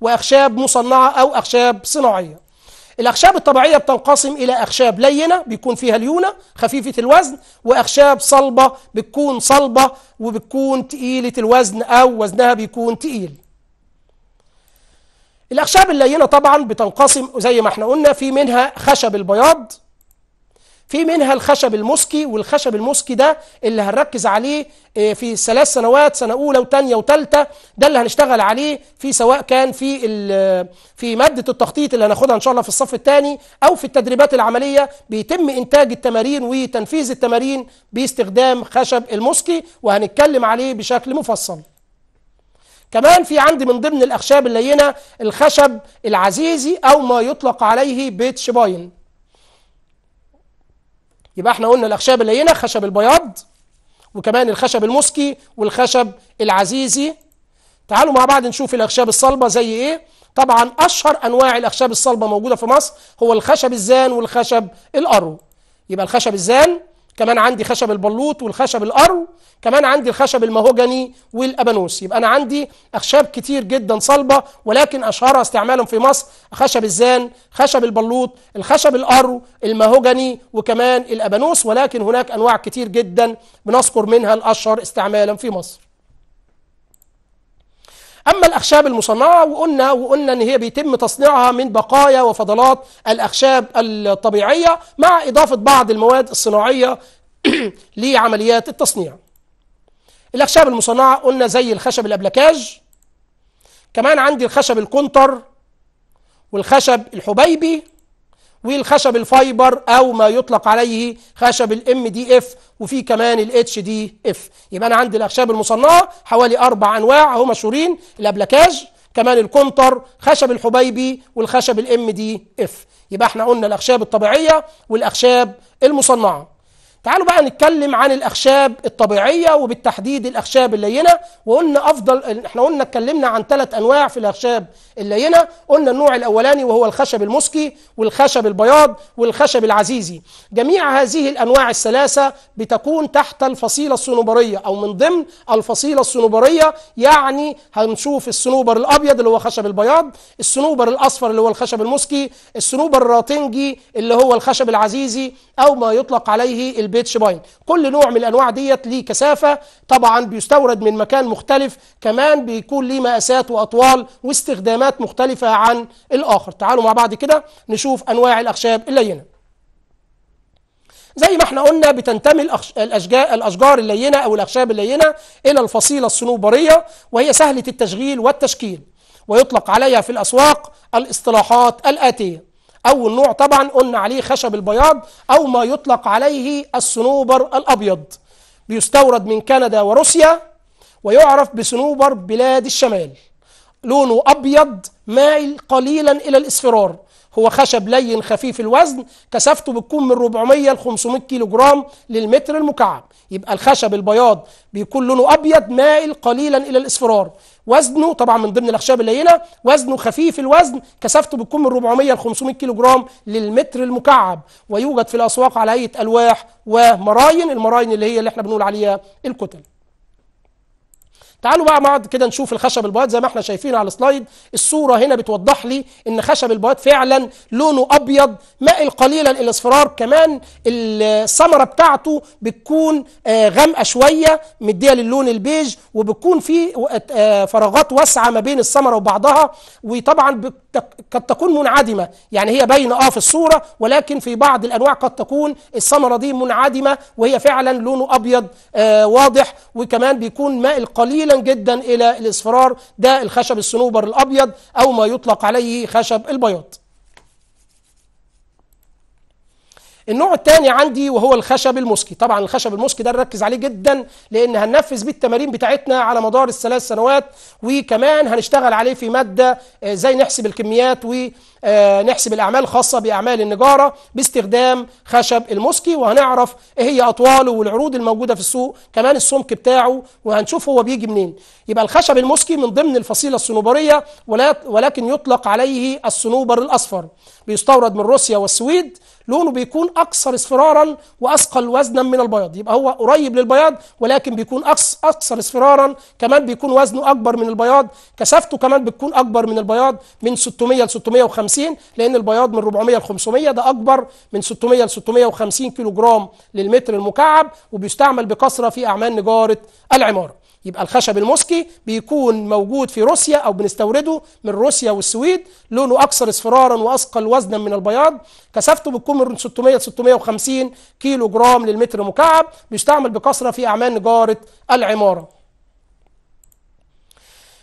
واخشاب مصنعه او اخشاب صناعيه الأخشاب الطبيعية بتنقسم إلى أخشاب لينة بيكون فيها ليونة خفيفة الوزن وأخشاب صلبة بتكون صلبة وبتكون تقيلة الوزن أو وزنها بيكون تقيل الأخشاب اللينة طبعا بتنقسم زي ما احنا قلنا في منها خشب البياض في منها الخشب المسكي والخشب المسكي ده اللي هنركز عليه آه، في ثلاث سنوات سنه اولى وثانيه وثالثه ده اللي هنشتغل عليه في سواء كان في آه، في ماده التخطيط اللي هناخدها ان شاء الله في الصف الثاني او في التدريبات العمليه بيتم انتاج التمارين وتنفيذ التمارين باستخدام خشب المسكي وهنتكلم عليه بشكل مفصل كمان في عندي من ضمن الاخشاب اللينه الخشب العزيزي او ما يطلق عليه بيتش باين. يبقى احنا قلنا الاخشاب اللينه خشب البياض وكمان الخشب المسكي والخشب العزيزي تعالوا مع بعض نشوف الاخشاب الصلبه زي ايه طبعا اشهر انواع الاخشاب الصلبه موجوده في مصر هو الخشب الزان والخشب القرو يبقى الخشب الزان كمان عندي خشب البلوط والخشب القرو كمان عندي الخشب المهوجني والابانوس يبقى انا عندي اخشاب كتير جدا صلبه ولكن اشهرها استعمالا في مصر خشب الزان خشب البلوط الخشب القرو المهوجني وكمان الابانوس ولكن هناك انواع كتير جدا بنذكر منها الاشهر استعمالا في مصر أما الأخشاب المصنعة وقلنا وقلنا إن هي بيتم تصنيعها من بقايا وفضلات الأخشاب الطبيعية مع إضافة بعض المواد الصناعية لعمليات التصنيع الأخشاب المصنعة قلنا زي الخشب الأبلكاج كمان عندي الخشب الكونتر والخشب الحبيبي والخشب الفايبر او ما يطلق عليه خشب الام دي اف وفي كمان الاتش دي اف يبقى انا عندي الاخشاب المصنعه حوالي اربع انواع اهو مشهورين الابلكاج كمان الكونتر خشب الحبيبي والخشب الام دي اف يبقى احنا قلنا الاخشاب الطبيعيه والاخشاب المصنعه تعالوا بقى نتكلم عن الاخشاب الطبيعيه وبالتحديد الاخشاب اللينه وقلنا افضل احنا قلنا اتكلمنا عن ثلاث انواع في الاخشاب اللينه قلنا النوع الاولاني وهو الخشب المسكي والخشب البياض والخشب العزيزي جميع هذه الانواع الثلاثه بتكون تحت الفصيله الصنوبريه او من ضمن الفصيله الصنوبريه يعني هنشوف الصنوبر الابيض اللي هو خشب البياض الصنوبر الاصفر اللي هو الخشب المسكي الصنوبر الراتنجي اللي هو الخشب العزيزي او ما يطلق عليه البيت شماين كل نوع من الانواع ديت ليه كثافه طبعا بيستورد من مكان مختلف كمان بيكون ليه مقاسات واطوال واستخدامات مختلفه عن الاخر تعالوا مع بعض كده نشوف انواع الاخشاب اللينه زي ما احنا قلنا بتنتمي الاشجار اللينه او الاخشاب اللينه الى الفصيله الصنوبريه وهي سهله التشغيل والتشكيل ويطلق عليها في الاسواق الاصطلاحات الاتيه أول نوع طبعا قلنا عليه خشب البياض أو ما يطلق عليه الصنوبر الأبيض بيستورد من كندا وروسيا ويعرف بصنوبر بلاد الشمال لونه أبيض مائل قليلا إلى الإصفرار هو خشب لين خفيف الوزن كثافته بتكون من 400 ل 500 كيلو جرام للمتر المكعب يبقى الخشب البياض بيكون لونه ابيض مائل قليلا الى الاصفرار وزنه طبعا من ضمن الاخشاب الليله وزنه خفيف الوزن كثافته بتكون من 400 ل 500 كيلو جرام للمتر المكعب ويوجد في الاسواق على هيئه الواح ومراين المراين اللي هي اللي احنا بنقول عليها الكتل تعالوا بقى مع بعض كده نشوف الخشب البواد زي ما احنا شايفين على السلايد الصوره هنا بتوضح لي ان خشب البواد فعلا لونه ابيض مائل قليلا الى الاصفرار كمان الثمره بتاعته بتكون آه، غامقه شويه مديه للون البيج وبتكون في آه، آه، فراغات واسعه ما بين الثمره وبعضها وطبعا قد تكون منعدمة يعني هي باينة اه في الصورة ولكن في بعض الأنواع قد تكون الثمرة دي منعدمة وهي فعلا لونه أبيض آه واضح وكمان بيكون مائل قليلا جدا إلى الإصفرار ده الخشب الصنوبر الأبيض أو ما يطلق عليه خشب البياض النوع الثاني عندي وهو الخشب المسكي طبعا الخشب المسكي ده نركز عليه جدا لان هننفذ بيه التمارين بتاعتنا على مدار الثلاث سنوات وكمان هنشتغل عليه في ماده ازاي آه، نحسب الكميات ونحسب آه، الاعمال الخاصه باعمال النجاره باستخدام خشب المسكي وهنعرف ايه هي اطواله والعروض الموجوده في السوق كمان السمك بتاعه وهنشوف هو بيجي منين يبقى الخشب المسكي من ضمن الفصيله الصنوبريه ولكن يطلق عليه الصنوبر الاصفر بيستورد من روسيا والسويد لونه بيكون اكثر اصفرارا واثقل وزنا من البياض يبقى هو قريب للبياض ولكن بيكون اكثر اصفرارا كمان بيكون وزنه اكبر من البياض كثافته كمان بتكون اكبر من البياض من 600 ل 650 لان البياض من 400 ل 500 ده اكبر من 600 ل 650 كيلو جرام للمتر المكعب وبيستعمل بكثره في اعمال نجاره العماره يبقى الخشب الموسكي بيكون موجود في روسيا او بنستورده من روسيا والسويد لونه اكثر اصفرارا واثقل وزنا من البياض كثافته بتكون من 600 650 كيلو جرام للمتر مكعب بيستعمل بكثره في اعمال نجاره العماره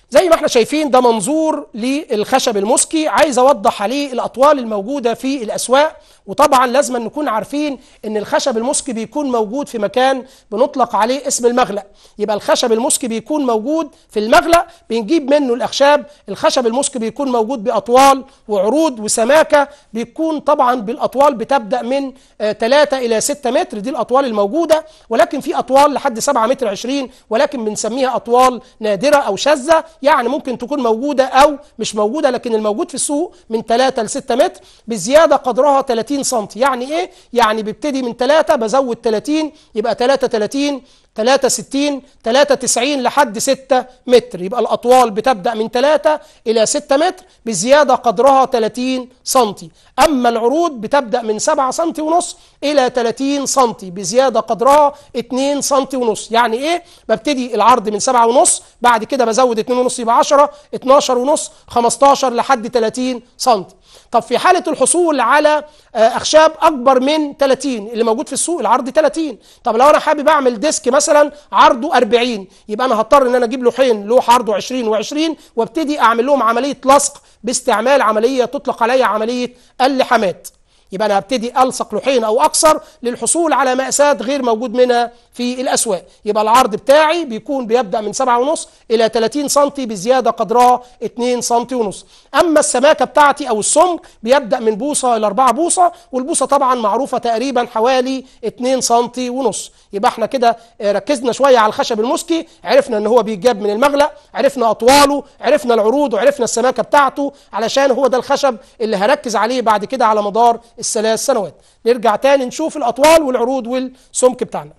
زي ما احنا شايفين ده منظور للخشب المسكي عايز اوضح عليه الاطوال الموجوده في الاسواق وطبعا لازم نكون عارفين ان الخشب المسكي بيكون موجود في مكان بنطلق عليه اسم المغلق يبقى الخشب المسكي بيكون موجود في المغلق بنجيب منه الاخشاب الخشب المسكي بيكون موجود باطوال وعروض وسماكه بيكون طبعا بالاطوال بتبدا من 3 آه، الى 6 متر دي الاطوال الموجوده ولكن في اطوال لحد 7 متر 20 ولكن بنسميها اطوال نادره او شاذه يعني ممكن تكون موجودة أو مش موجودة لكن الموجود في السوق من 3 ل 6 متر بزيادة قدرها 30 سم يعني إيه؟ يعني بيبتدي من 3 بزود 30 يبقى 33 63 93 لحد 6 متر يبقى الأطوال بتبدأ من 3 إلى 6 متر بزيادة قدرها 30 سنتي أما العروض بتبدأ من 7 سنتي ونص إلى 30 سنتي بزيادة قدرها 2 سنتي ونص يعني إيه؟ ببتدي العرض من 7 ونص بعد كده بزود 2 ونص يبقى 10 12 ونص 15 لحد 30 سنتي طب في حالة الحصول على آه، أخشاب أكبر من 30 اللي موجود في السوق العرض 30 طب لو أنا حابب أعمل ديسك مثلا مثلا عرضه 40 يبقى انا هضطر ان انا اجيب لوحين لوح عرضه 20 و20 وابتدي اعمل لهم عمليه لصق باستعمال عمليه تطلق عليها عمليه اللحامات يبقى انا هبتدي الصق لوحين او اكثر للحصول على مأساة غير موجود منها في الاسواق يبقى العرض بتاعي بيكون بيبدا من 7.5 الى 30 سم بزياده قدرها 2 سم ونص اما السماكه بتاعتي او السمك بيبدا من بوصه الى 4 بوصه والبوصه طبعا معروفه تقريبا حوالي 2 سم ونص يبقى احنا كده آه، ركزنا شويه على الخشب المسكي عرفنا ان هو بيتجاب من المغلق عرفنا اطواله عرفنا العروض وعرفنا السماكه بتاعته علشان هو ده الخشب اللي هركز عليه بعد كده على مدار الثلاث سنوات نرجع تاني نشوف الأطوال والعروض والسمك بتاعنا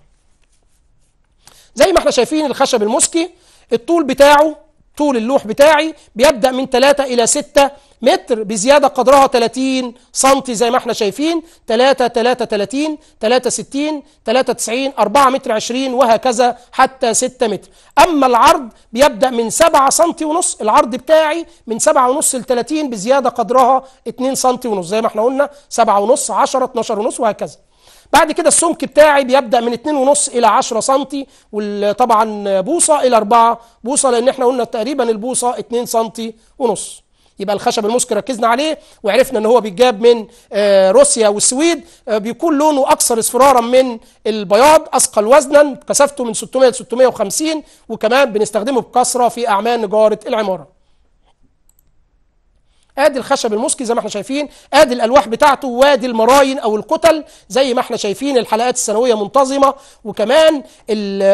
زي ما احنا شايفين الخشب المسكي الطول بتاعه طول اللوح بتاعي بيبدأ من 3 إلى 6 متر بزيادة قدرها 30 سم زي ما احنا شايفين 3 3 30 3 60 3 90 4 متر 20 وهكذا حتى 6 متر أما العرض بيبدأ من 7 سم ونص العرض بتاعي من 7 ونص ل 30 بزيادة قدرها 2 سم ونص زي ما احنا قلنا 7 ونص 10 12 ونص وهكذا بعد كده السمك بتاعي بيبدا من 2.5 الى 10 سم وطبعا بوصه الى 4 بوصه لان احنا قلنا تقريبا البوصه 2 سم ونص يبقى الخشب المسك ركزنا عليه وعرفنا ان هو بيتجاب من آه، روسيا والسويد آه، بيكون لونه اكثر اصفرارا من البياض اثقل وزنا كثافته من 600 ل 650 وكمان بنستخدمه بكثره في اعمال نجاره العماره ادي الخشب المسكي زي ما احنا شايفين ادي الالواح بتاعته وادي المراين او الكتل زي ما احنا شايفين الحلقات السنويه منتظمه وكمان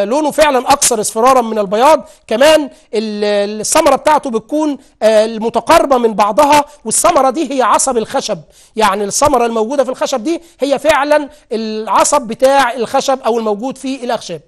لونه فعلا اكثر اصفرارا من البياض كمان الثمره بتاعته بتكون آه، المتقاربه من بعضها والثمره دي هي عصب الخشب يعني الثمره الموجوده في الخشب دي هي فعلا العصب بتاع الخشب او الموجود في الاخشاب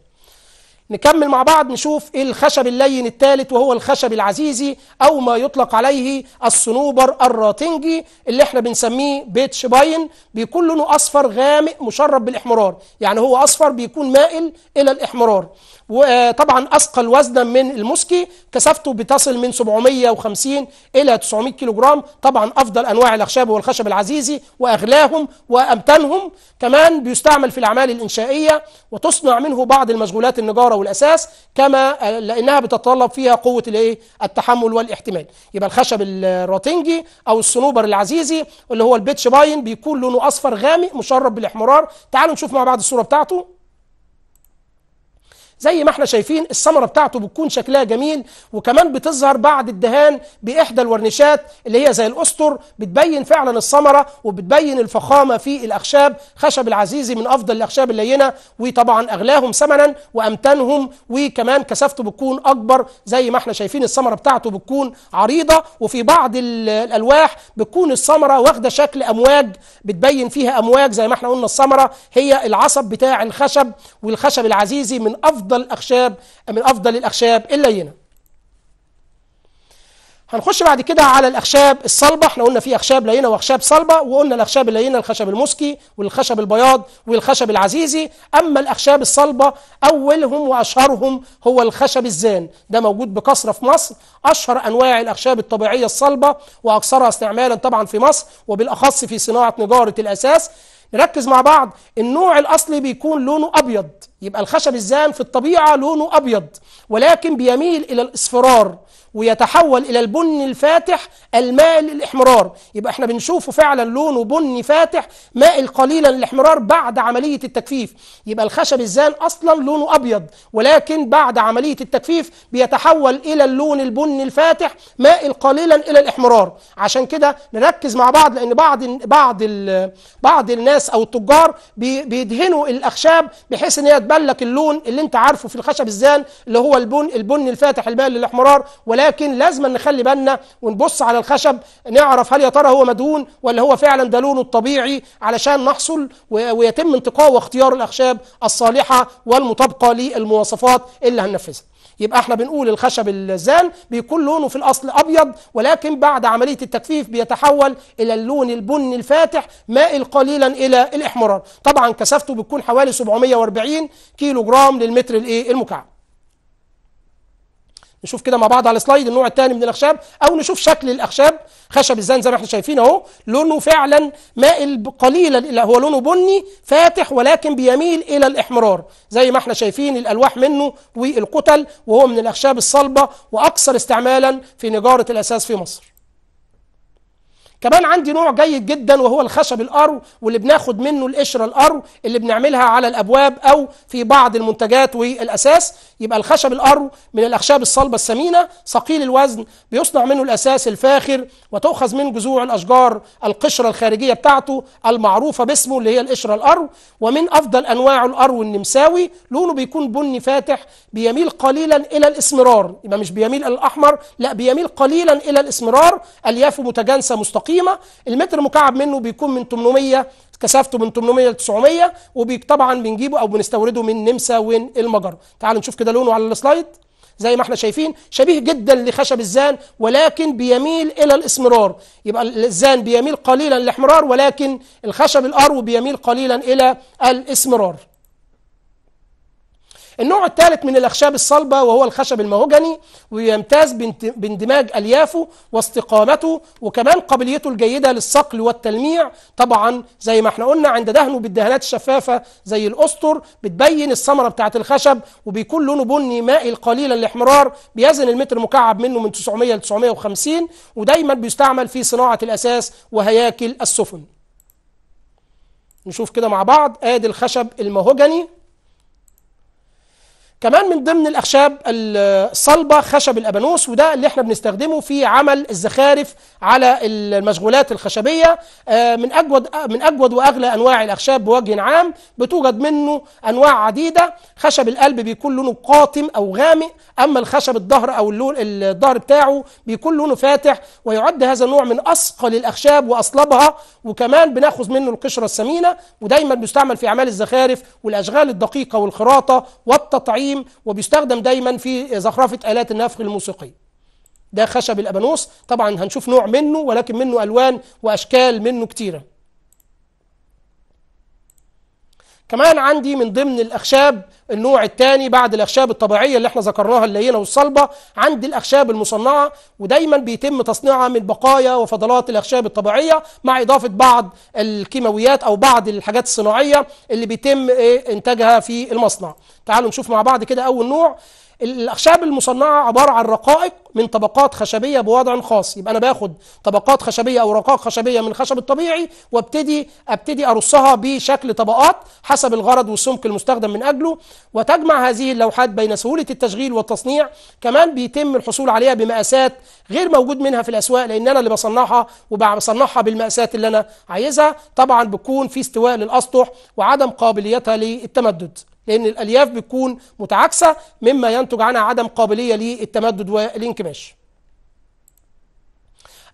نكمل مع بعض نشوف إيه الخشب اللين الثالث وهو الخشب العزيزي او ما يطلق عليه الصنوبر الراتنجي اللي احنا بنسميه بيتش باين بيكون لونه اصفر غامق مشرب بالاحمرار يعني هو اصفر بيكون مائل الى الاحمرار وطبعا اثقل وزنا من المسكي كثافته بتصل من 750 الى 900 كيلو جرام طبعا افضل انواع الاخشاب هو الخشب العزيزي واغلاهم وامتنهم كمان بيستعمل في الاعمال الانشائيه وتصنع منه بعض المشغولات النجاره والاساس كما لانها بتتطلب فيها قوه الايه التحمل والاحتمال يبقى الخشب الروتنجي او الصنوبر العزيزي اللي هو البيتش باين بيكون لونه اصفر غامق مشرب بالاحمرار تعالوا نشوف مع بعض الصوره بتاعته زي ما احنا شايفين الثمرة بتاعته بتكون شكلها جميل وكمان بتظهر بعد الدهان بإحدى الورنيشات اللي هي زي الأسطر بتبين فعلا الثمرة وبتبين الفخامة في الأخشاب خشب العزيزي من أفضل الأخشاب اللينة وطبعا أغلاهم ثمنا وأمتنهم وكمان كثافته بتكون أكبر زي ما احنا شايفين الثمرة بتاعته بتكون عريضة وفي بعض الألواح بتكون الثمرة واخدة شكل أمواج بتبين فيها أمواج زي ما احنا قلنا الثمرة هي العصب بتاع الخشب والخشب العزيزي من أفضل أفضل الأخشاب من أفضل الأخشاب اللينة هنخش بعد كده على الأخشاب الصلبة احنا قلنا في أخشاب لينة وأخشاب صلبة وقلنا الأخشاب اللينة الخشب المسكي والخشب البياض والخشب العزيزي أما الأخشاب الصلبة أولهم وأشهرهم هو الخشب الزان ده موجود بكثرة في مصر أشهر أنواع الأخشاب الطبيعية الصلبة وأكثرها استعمالا طبعا في مصر وبالأخص في صناعة نجارة الأساس نركز مع بعض النوع الاصلي بيكون لونه ابيض يبقى الخشب الزان في الطبيعه لونه ابيض ولكن بيميل الى الاصفرار ويتحول الى البني الفاتح المائل للاحمرار يبقى احنا بنشوفه فعلا لونه بني فاتح مائل قليلا للاحمرار بعد عمليه التجفيف يبقى الخشب الزان اصلا لونه ابيض ولكن بعد عمليه التجفيف بيتحول الى اللون البني الفاتح مائل قليلا الى الاحمرار عشان كده نركز مع بعض لان بعض بعض بعض الناس الناس او التجار بيدهنوا الاخشاب بحيث ان هي تبلك اللون اللي انت عارفه في الخشب الزان اللي هو البن البن الفاتح المائل للاحمرار ولكن لازم نخلي بالنا ونبص على الخشب نعرف هل يا ترى هو مدهون ولا هو فعلا ده لونه الطبيعي علشان نحصل ويتم انتقاء واختيار الاخشاب الصالحه والمطابقه للمواصفات اللي هننفذها يبقى احنا بنقول الخشب الزان بيكون لونه في الاصل ابيض ولكن بعد عمليه التجفيف بيتحول الى اللون البني الفاتح مائل قليلا الى الاحمرار طبعا كثافته بتكون حوالي 740 كيلو جرام للمتر الايه المكعب نشوف كده مع بعض على سلايد النوع الثاني من الاخشاب او نشوف شكل الاخشاب خشب الزان زي ما احنا شايفين اهو لونه فعلا مائل قليلا هو لونه بني فاتح ولكن بيميل الى الاحمرار زي ما احنا شايفين الالواح منه والقتل وهو من الاخشاب الصلبه واكثر استعمالا في نجاره الاساس في مصر كمان عندي نوع جيد جدا وهو الخشب الارو واللي بناخد منه القشره الارو اللي بنعملها على الابواب او في بعض المنتجات والاساس يبقى الخشب الارو من الاخشاب الصلبه السمينه ثقيل الوزن بيصنع منه الاساس الفاخر وتؤخذ من جذوع الاشجار القشره الخارجيه بتاعته المعروفه باسمه اللي هي القشره الارو ومن افضل انواع الارو النمساوي لونه بيكون بني فاتح بيميل قليلا الى الاسمرار يبقى مش بيميل الى الاحمر لا بيميل قليلا الى الاسمرار اليافه متجانسه مستقيمه قيمه المتر مكعب منه بيكون من 800 كثافته من 800 ل 900 وطبعا بنجيبه او بنستورده من نمسا وين المجر تعالوا نشوف كده لونه على السلايد زي ما احنا شايفين شبيه جدا لخشب الزان ولكن بيميل الى الاسمرار يبقى الزان بيميل قليلا للاحمرار ولكن الخشب الارو بيميل قليلا الى الاسمرار النوع الثالث من الأخشاب الصلبة وهو الخشب المهوجني ويمتاز باندماج أليافه واستقامته وكمان قابليته الجيدة للصقل والتلميع طبعا زي ما احنا قلنا عند دهنه بالدهانات الشفافة زي الأسطر بتبين الثمرة بتاعة الخشب وبيكون لونه بني مائل قليلا الاحمرار بيزن المتر مكعب منه من 900 ل 950 ودايما بيستعمل في صناعة الأساس وهياكل السفن نشوف كده مع بعض ادي الخشب المهوجني كمان من ضمن الاخشاب الصلبه خشب الابانوس وده اللي احنا بنستخدمه في عمل الزخارف على المشغولات الخشبيه آه، من اجود من اجود واغلى انواع الاخشاب بوجه عام بتوجد منه انواع عديده خشب القلب بيكون لونه قاتم او غامق اما الخشب الظهر او اللون الظهر بتاعه بيكون لونه فاتح ويعد هذا النوع من اثقل الاخشاب واصلبها وكمان بناخذ منه القشره السمينه ودايما بيستعمل في اعمال الزخارف والاشغال الدقيقه والخراطه والتطعيم القديم وبيستخدم دايما في زخرفة آلات النفخ الموسيقية ده خشب الأبانوس طبعا هنشوف نوع منه ولكن منه ألوان وأشكال منه كتيرة كمان عندي من ضمن الأخشاب النوع الثاني بعد الأخشاب الطبيعية اللي احنا ذكرناها اللينة والصلبة عندي الأخشاب المصنعة ودايما بيتم تصنيعها من بقايا وفضلات الأخشاب الطبيعية مع إضافة بعض الكيماويات أو بعض الحاجات الصناعية اللي بيتم إيه إنتاجها في المصنع تعالوا نشوف مع بعض كده أول نوع الاخشاب المصنعه عباره عن رقائق من طبقات خشبيه بوضع خاص يبقى انا باخد طبقات خشبيه او رقائق خشبيه من الخشب الطبيعي وابتدي ابتدي ارصها بشكل طبقات حسب الغرض والسمك المستخدم من اجله وتجمع هذه اللوحات بين سهوله التشغيل والتصنيع كمان بيتم الحصول عليها بمقاسات غير موجود منها في الاسواق لان انا اللي بصنعها وبصنعها بالمقاسات اللي انا عايزها طبعا بتكون في استواء للاسطح وعدم قابليتها للتمدد لأن الألياف بتكون متعاكسة مما ينتج عنها عدم قابلية للتمدد والانكماش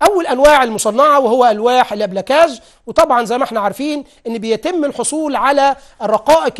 أول أنواع المصنعة وهو ألواح الأبلكاج وطبعا زي ما احنا عارفين أن بيتم الحصول على الرقائق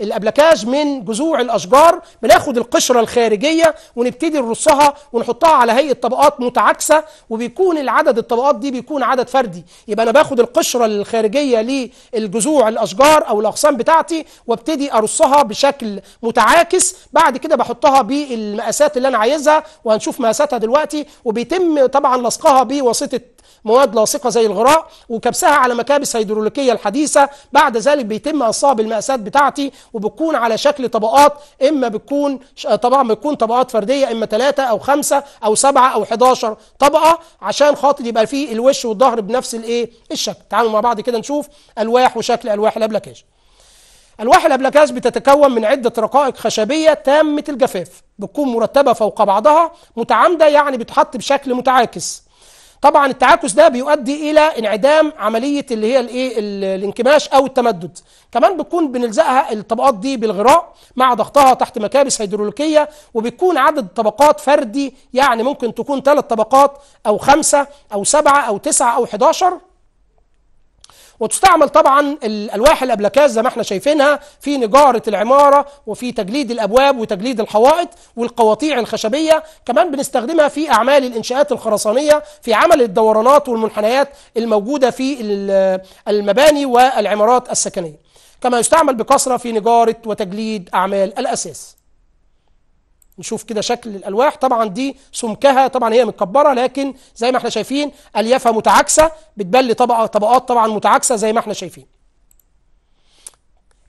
الأبلكاج من جذوع الأشجار بناخد القشرة الخارجية ونبتدي نرصها ونحطها على هيئة طبقات متعاكسة وبيكون العدد الطبقات دي بيكون عدد فردي يبقى أنا باخد القشرة الخارجية للجذوع الأشجار أو الأغصان بتاعتي وابتدي أرصها بشكل متعاكس بعد كده بحطها بالمقاسات اللي أنا عايزها وهنشوف مقاساتها دلوقتي وبيتم طبعا لصقها بواسطة مواد لاصقة زي الغراء وكبسها على مكابس هيدروليكية الحديثة بعد ذلك بيتم قصها بالمقاسات بتاعتي وبتكون على شكل طبقات إما بتكون آه، طبعا بتكون طبقات فردية إما ثلاثة أو خمسة أو سبعة أو 11 طبقة عشان خاطر يبقى فيه الوش والظهر بنفس الإيه الشكل تعالوا مع بعض كده نشوف ألواح وشكل ألواح الأبلكاش ألواح الأبلكاش بتتكون من عدة رقائق خشبية تامة الجفاف بتكون مرتبة فوق بعضها متعامدة يعني بتحط بشكل متعاكس طبعا التعاكس ده بيؤدي الى انعدام عمليه اللي هي الايه الانكماش او التمدد كمان بتكون بنلزقها الطبقات دي بالغراء مع ضغطها تحت مكابس هيدروليكيه وبتكون عدد طبقات فردي يعني ممكن تكون ثلاث طبقات او خمسه او سبعه او تسعه او 11 وتستعمل طبعا الالواح الابلكاز زي ما احنا شايفينها في نجاره العماره وفي تجليد الابواب وتجليد الحوائط والقواطيع الخشبيه كمان بنستخدمها في اعمال الانشاءات الخرسانيه في عمل الدورانات والمنحنيات الموجوده في المباني والعمارات السكنيه كما يستعمل بكثره في نجاره وتجليد اعمال الاساس نشوف كده شكل الالواح طبعا دي سمكها طبعا هي متكبره لكن زي ما احنا شايفين اليافها متعاكسه بتبلي طبقه طبقات طبعا متعاكسه زي ما احنا شايفين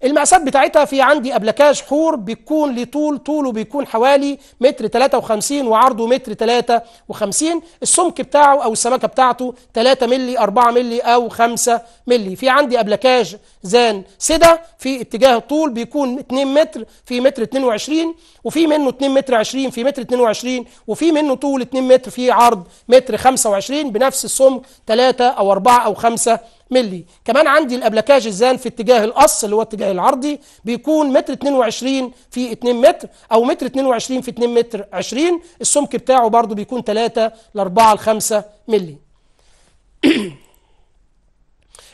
المقاسات بتاعتها في عندي ابلكاج حور بيكون ليه طول طوله بيكون حوالي متر 53 وعرضه متر 53 السمك بتاعه او السمكه بتاعته 3 ملي 4 ملي او 5 ملي في عندي ابلكاج زان سدة في اتجاه الطول بيكون 2 متر في متر 22 وفي منه 2 متر 20 في متر 22 وفي منه طول 2 متر في عرض متر 25 بنفس السمك 3 أو 4 أو 5 ملي كمان عندي الابلكاج الزان في اتجاه القص اللي هو اتجاه العرضي بيكون متر 22 في 2 متر او متر 22 في 2 متر 20 السمك بتاعه برضو بيكون 3 ل 4 ل 5 ملي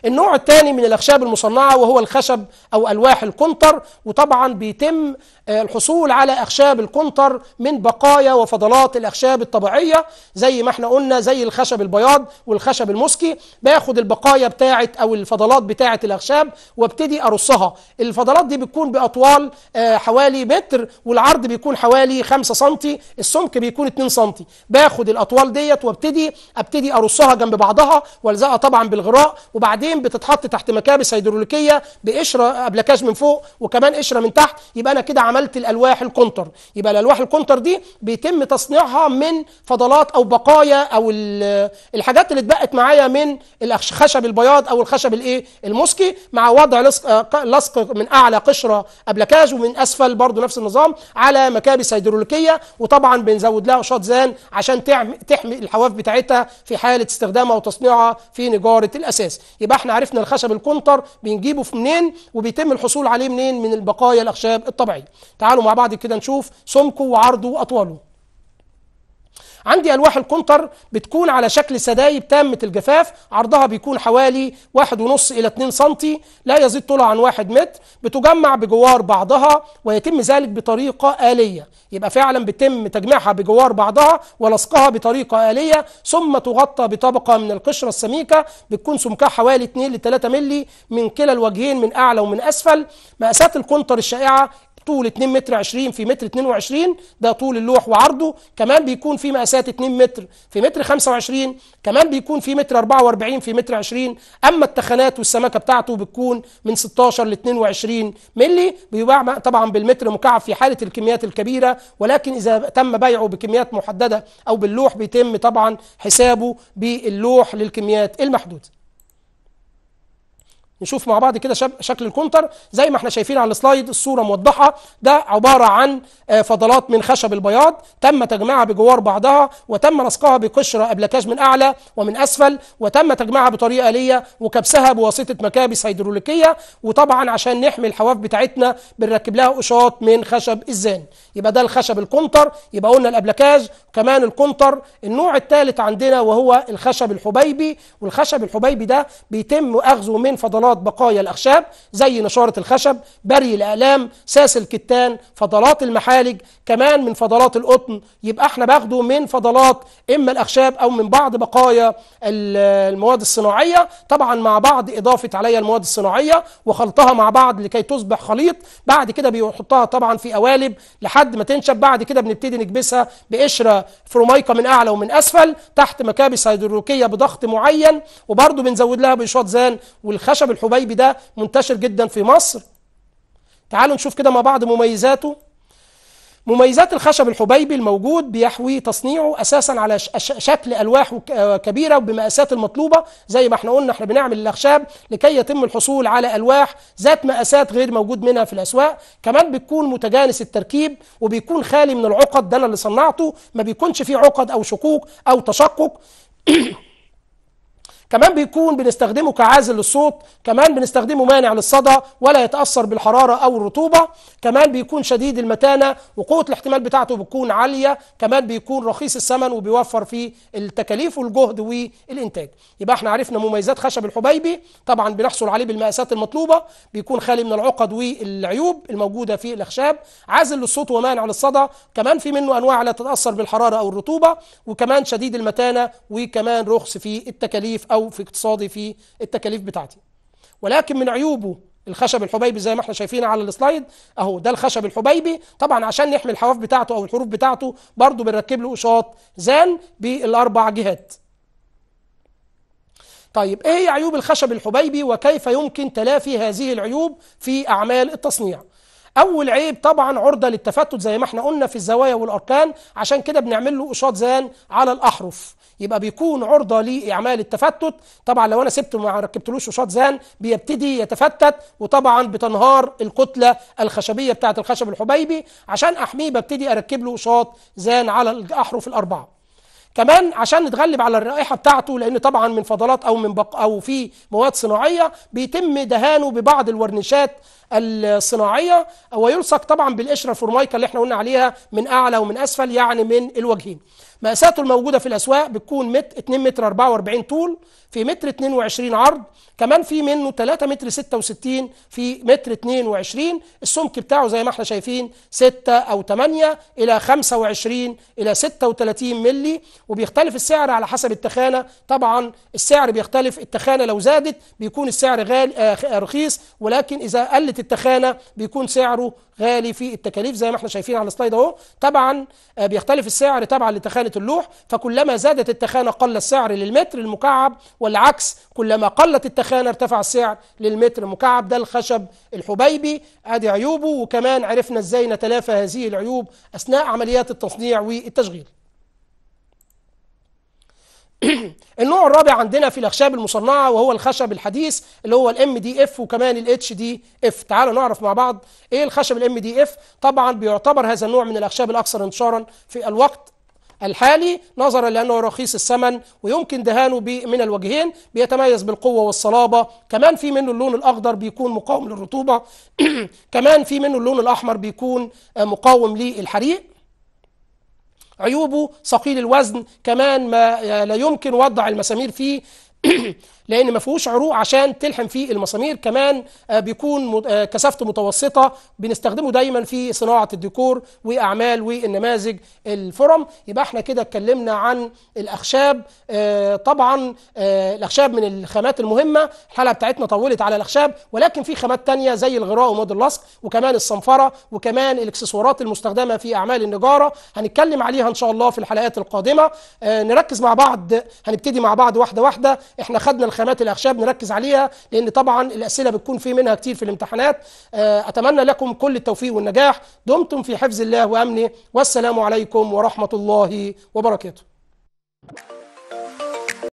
النوع الثاني من الأخشاب المصنعة وهو الخشب أو ألواح الكنتر وطبعا بيتم آه، الحصول على أخشاب الكنتر من بقايا وفضلات الأخشاب الطبيعية زي ما احنا قلنا زي الخشب البياض والخشب المسكي باخد البقايا بتاعة أو الفضلات بتاعة الأخشاب وابتدي أرصها الفضلات دي بتكون بأطوال آه، حوالي متر والعرض بيكون حوالي 5 سم السمك بيكون 2 سم باخد الأطوال ديت وابتدي ابتدي أرصها جنب بعضها والزقها طبعا بالغراء وبعدين الجراثيم بتتحط تحت مكابس هيدروليكيه بقشره ابلكاج من فوق وكمان قشره من تحت يبقى انا كده عملت الالواح الكونتر يبقى الالواح الكونتر دي بيتم تصنيعها من فضلات او بقايا او الحاجات اللي اتبقت معايا من الخشب البياض او الخشب الايه المسكي مع وضع لصق آه، لصق من اعلى قشره ابلكاج ومن اسفل برضو نفس النظام على مكابس هيدروليكيه وطبعا بنزود لها زان عشان تحمي الحواف بتاعتها في حاله استخدامها وتصنيعها في نجاره الاساس يبقى احنا عرفنا الخشب الكونتر بنجيبه منين وبيتم الحصول عليه منين من البقايا الاخشاب الطبيعيه تعالوا مع بعض كده نشوف سمكه وعرضه واطواله عندي ألواح الكونتر بتكون على شكل سدايب تامة الجفاف عرضها بيكون حوالي 1.5 إلى 2 سم لا يزيد طولها عن 1 متر بتجمع بجوار بعضها ويتم ذلك بطريقة آلية يبقى فعلا بيتم تجميعها بجوار بعضها ولصقها بطريقة آلية ثم تغطى بطبقة من القشرة السميكة بتكون سمكها حوالي 2 ل 3 ملي من كلا الوجهين من أعلى ومن أسفل مقاسات الكونتر الشائعة طول 2 متر 20 في متر 22 ده طول اللوح وعرضه كمان بيكون في مقاسات 2 متر في متر 25 كمان بيكون في متر 44 في متر 20 اما التخانات والسمكه بتاعته بتكون من 16 ل 22 مللي بيباع طبعا بالمتر مكعب في حاله الكميات الكبيره ولكن اذا تم بيعه بكميات محدده او باللوح بيتم طبعا حسابه باللوح للكميات المحدوده نشوف مع بعض كده شكل الكونتر زي ما احنا شايفين على السلايد الصورة موضحة ده عبارة عن آه، فضلات من خشب البياض تم تجميعها بجوار بعضها وتم لصقها بقشرة أبلكاج من أعلى ومن أسفل وتم تجميعها بطريقة آلية وكبسها بواسطة مكابس هيدروليكية وطبعا عشان نحمي الحواف بتاعتنا بنركب لها قشاط من خشب الزان يبقى ده الخشب الكونتر يبقى قلنا الأبلكاج كمان الكونتر النوع الثالث عندنا وهو الخشب الحبيبي والخشب الحبيبي ده بيتم أخذه من فضلات انقراض بقايا الأخشاب زي نشارة الخشب بري الآلام ساس الكتان فضلات المحالج كمان من فضلات القطن يبقى احنا باخده من فضلات إما الأخشاب أو من بعض بقايا المواد الصناعية طبعا مع بعض إضافة عليها المواد الصناعية وخلطها مع بعض لكي تصبح خليط بعد كده بيحطها طبعا في قوالب لحد ما تنشب بعد كده بنبتدي نكبسها بقشرة فروميكا من أعلى ومن أسفل تحت مكابس هيدروليكيه بضغط معين وبرده بنزود لها بشوط زان والخشب الحر الحبيبي ده منتشر جدا في مصر تعالوا نشوف كده مع بعض مميزاته مميزات الخشب الحبيبي الموجود بيحوي تصنيعه اساسا على شكل الواح آه، كبيره وبمقاسات المطلوبه زي ما احنا قلنا احنا بنعمل الاخشاب لكي يتم الحصول على الواح ذات مقاسات غير موجود منها في الاسواق كمان بتكون متجانس التركيب وبيكون خالي من العقد ده انا اللي صنعته ما بيكونش فيه عقد او شقوق او تشقق كمان بيكون بنستخدمه كعازل للصوت كمان بنستخدمه مانع للصدى ولا يتأثر بالحرارة أو الرطوبة كمان بيكون شديد المتانة وقوة الاحتمال بتاعته بتكون عالية كمان بيكون رخيص الثمن وبيوفر في التكاليف والجهد والإنتاج يبقى احنا عرفنا مميزات خشب الحبيبي طبعا بنحصل عليه بالمقاسات المطلوبة بيكون خالي من العقد والعيوب الموجودة في الأخشاب عازل للصوت ومانع للصدى كمان في منه أنواع لا تتأثر بالحرارة أو الرطوبة وكمان شديد المتانة وكمان رخص في التكاليف أو او في اقتصادي في التكاليف بتاعتي ولكن من عيوبه الخشب الحبيبي زي ما احنا شايفين على السلايد اهو ده الخشب الحبيبي طبعا عشان نحمي الحواف بتاعته او الحروف بتاعته برضو بنركب له قشاط زان بالاربع جهات طيب ايه هي عيوب الخشب الحبيبي وكيف يمكن تلافي هذه العيوب في اعمال التصنيع اول عيب طبعا عرضه للتفتت زي ما احنا قلنا في الزوايا والاركان عشان كده بنعمل له قشاط زان على الاحرف يبقى بيكون عرضه لاعمال التفتت طبعا لو انا سبته ما ركبتلوش وشاط زان بيبتدي يتفتت وطبعا بتنهار الكتله الخشبيه بتاعه الخشب الحبيبي عشان احميه ببتدي اركب له شاط زان على الاحرف الاربعه كمان عشان نتغلب على الرائحه بتاعته لان طبعا من فضلات او من بق او في مواد صناعيه بيتم دهانه ببعض الورنيشات الصناعيه ويلصق طبعا بالقشره الفورمايكا اللي احنا قلنا عليها من اعلى ومن اسفل يعني من الوجهين مقاساته الموجوده في الاسواق بتكون مت 2 متر 44 طول في متر 22 عرض كمان في منه 3 متر 66 في متر 22 السمك بتاعه زي ما احنا شايفين 6 او 8 الى 25 الى 36 ملي وبيختلف السعر على حسب التخانه طبعا السعر بيختلف التخانه لو زادت بيكون السعر غالي آه، رخيص ولكن اذا قلت التخانه بيكون سعره غالي في التكاليف زي ما احنا شايفين على السلايد اهو طبعا آه، بيختلف السعر طبعا لتخانه اللوح فكلما زادت التخانه قل السعر للمتر المكعب والعكس كلما قلت التخانه ارتفع السعر للمتر المكعب ده الخشب الحبيبي ادي عيوبه وكمان عرفنا ازاي نتلافى هذه العيوب اثناء عمليات التصنيع والتشغيل النوع الرابع عندنا في الاخشاب المصنعه وهو الخشب الحديث اللي هو الام دي اف وكمان الاتش دي اف تعالوا نعرف مع بعض ايه الخشب الام دي اف طبعا بيعتبر هذا النوع من الاخشاب الاكثر انتشارا في الوقت الحالي نظرا لانه رخيص الثمن ويمكن دهانه من الوجهين بيتميز بالقوه والصلابه كمان في منه اللون الاخضر بيكون مقاوم للرطوبه كمان في منه اللون الاحمر بيكون آه، مقاوم للحريق عيوبه ثقيل الوزن كمان ما لا يمكن وضع المسامير فيه لان ما فيهوش عروق عشان تلحم فيه المسامير كمان آه، بيكون آه، كثافته متوسطه بنستخدمه دايما في صناعه الديكور واعمال والنماذج الفرم يبقى احنا كده اتكلمنا عن الاخشاب آه، طبعا الاخشاب من الخامات المهمه الحلقه بتاعتنا طولت على الاخشاب ولكن في خامات تانية زي الغراء ومواد اللصق وكمان الصنفره وكمان الاكسسوارات المستخدمه في اعمال النجاره هنتكلم عليها ان شاء الله في الحلقات القادمه نركز مع بعض هنبتدي مع بعض واحده واحده احنا خدنا الخامات الاخشاب نركز عليها لان طبعا الاسئله بتكون في منها كتير في الامتحانات آه، اتمنى لكم كل التوفيق والنجاح دمتم في حفظ الله وامنه والسلام عليكم ورحمه الله وبركاته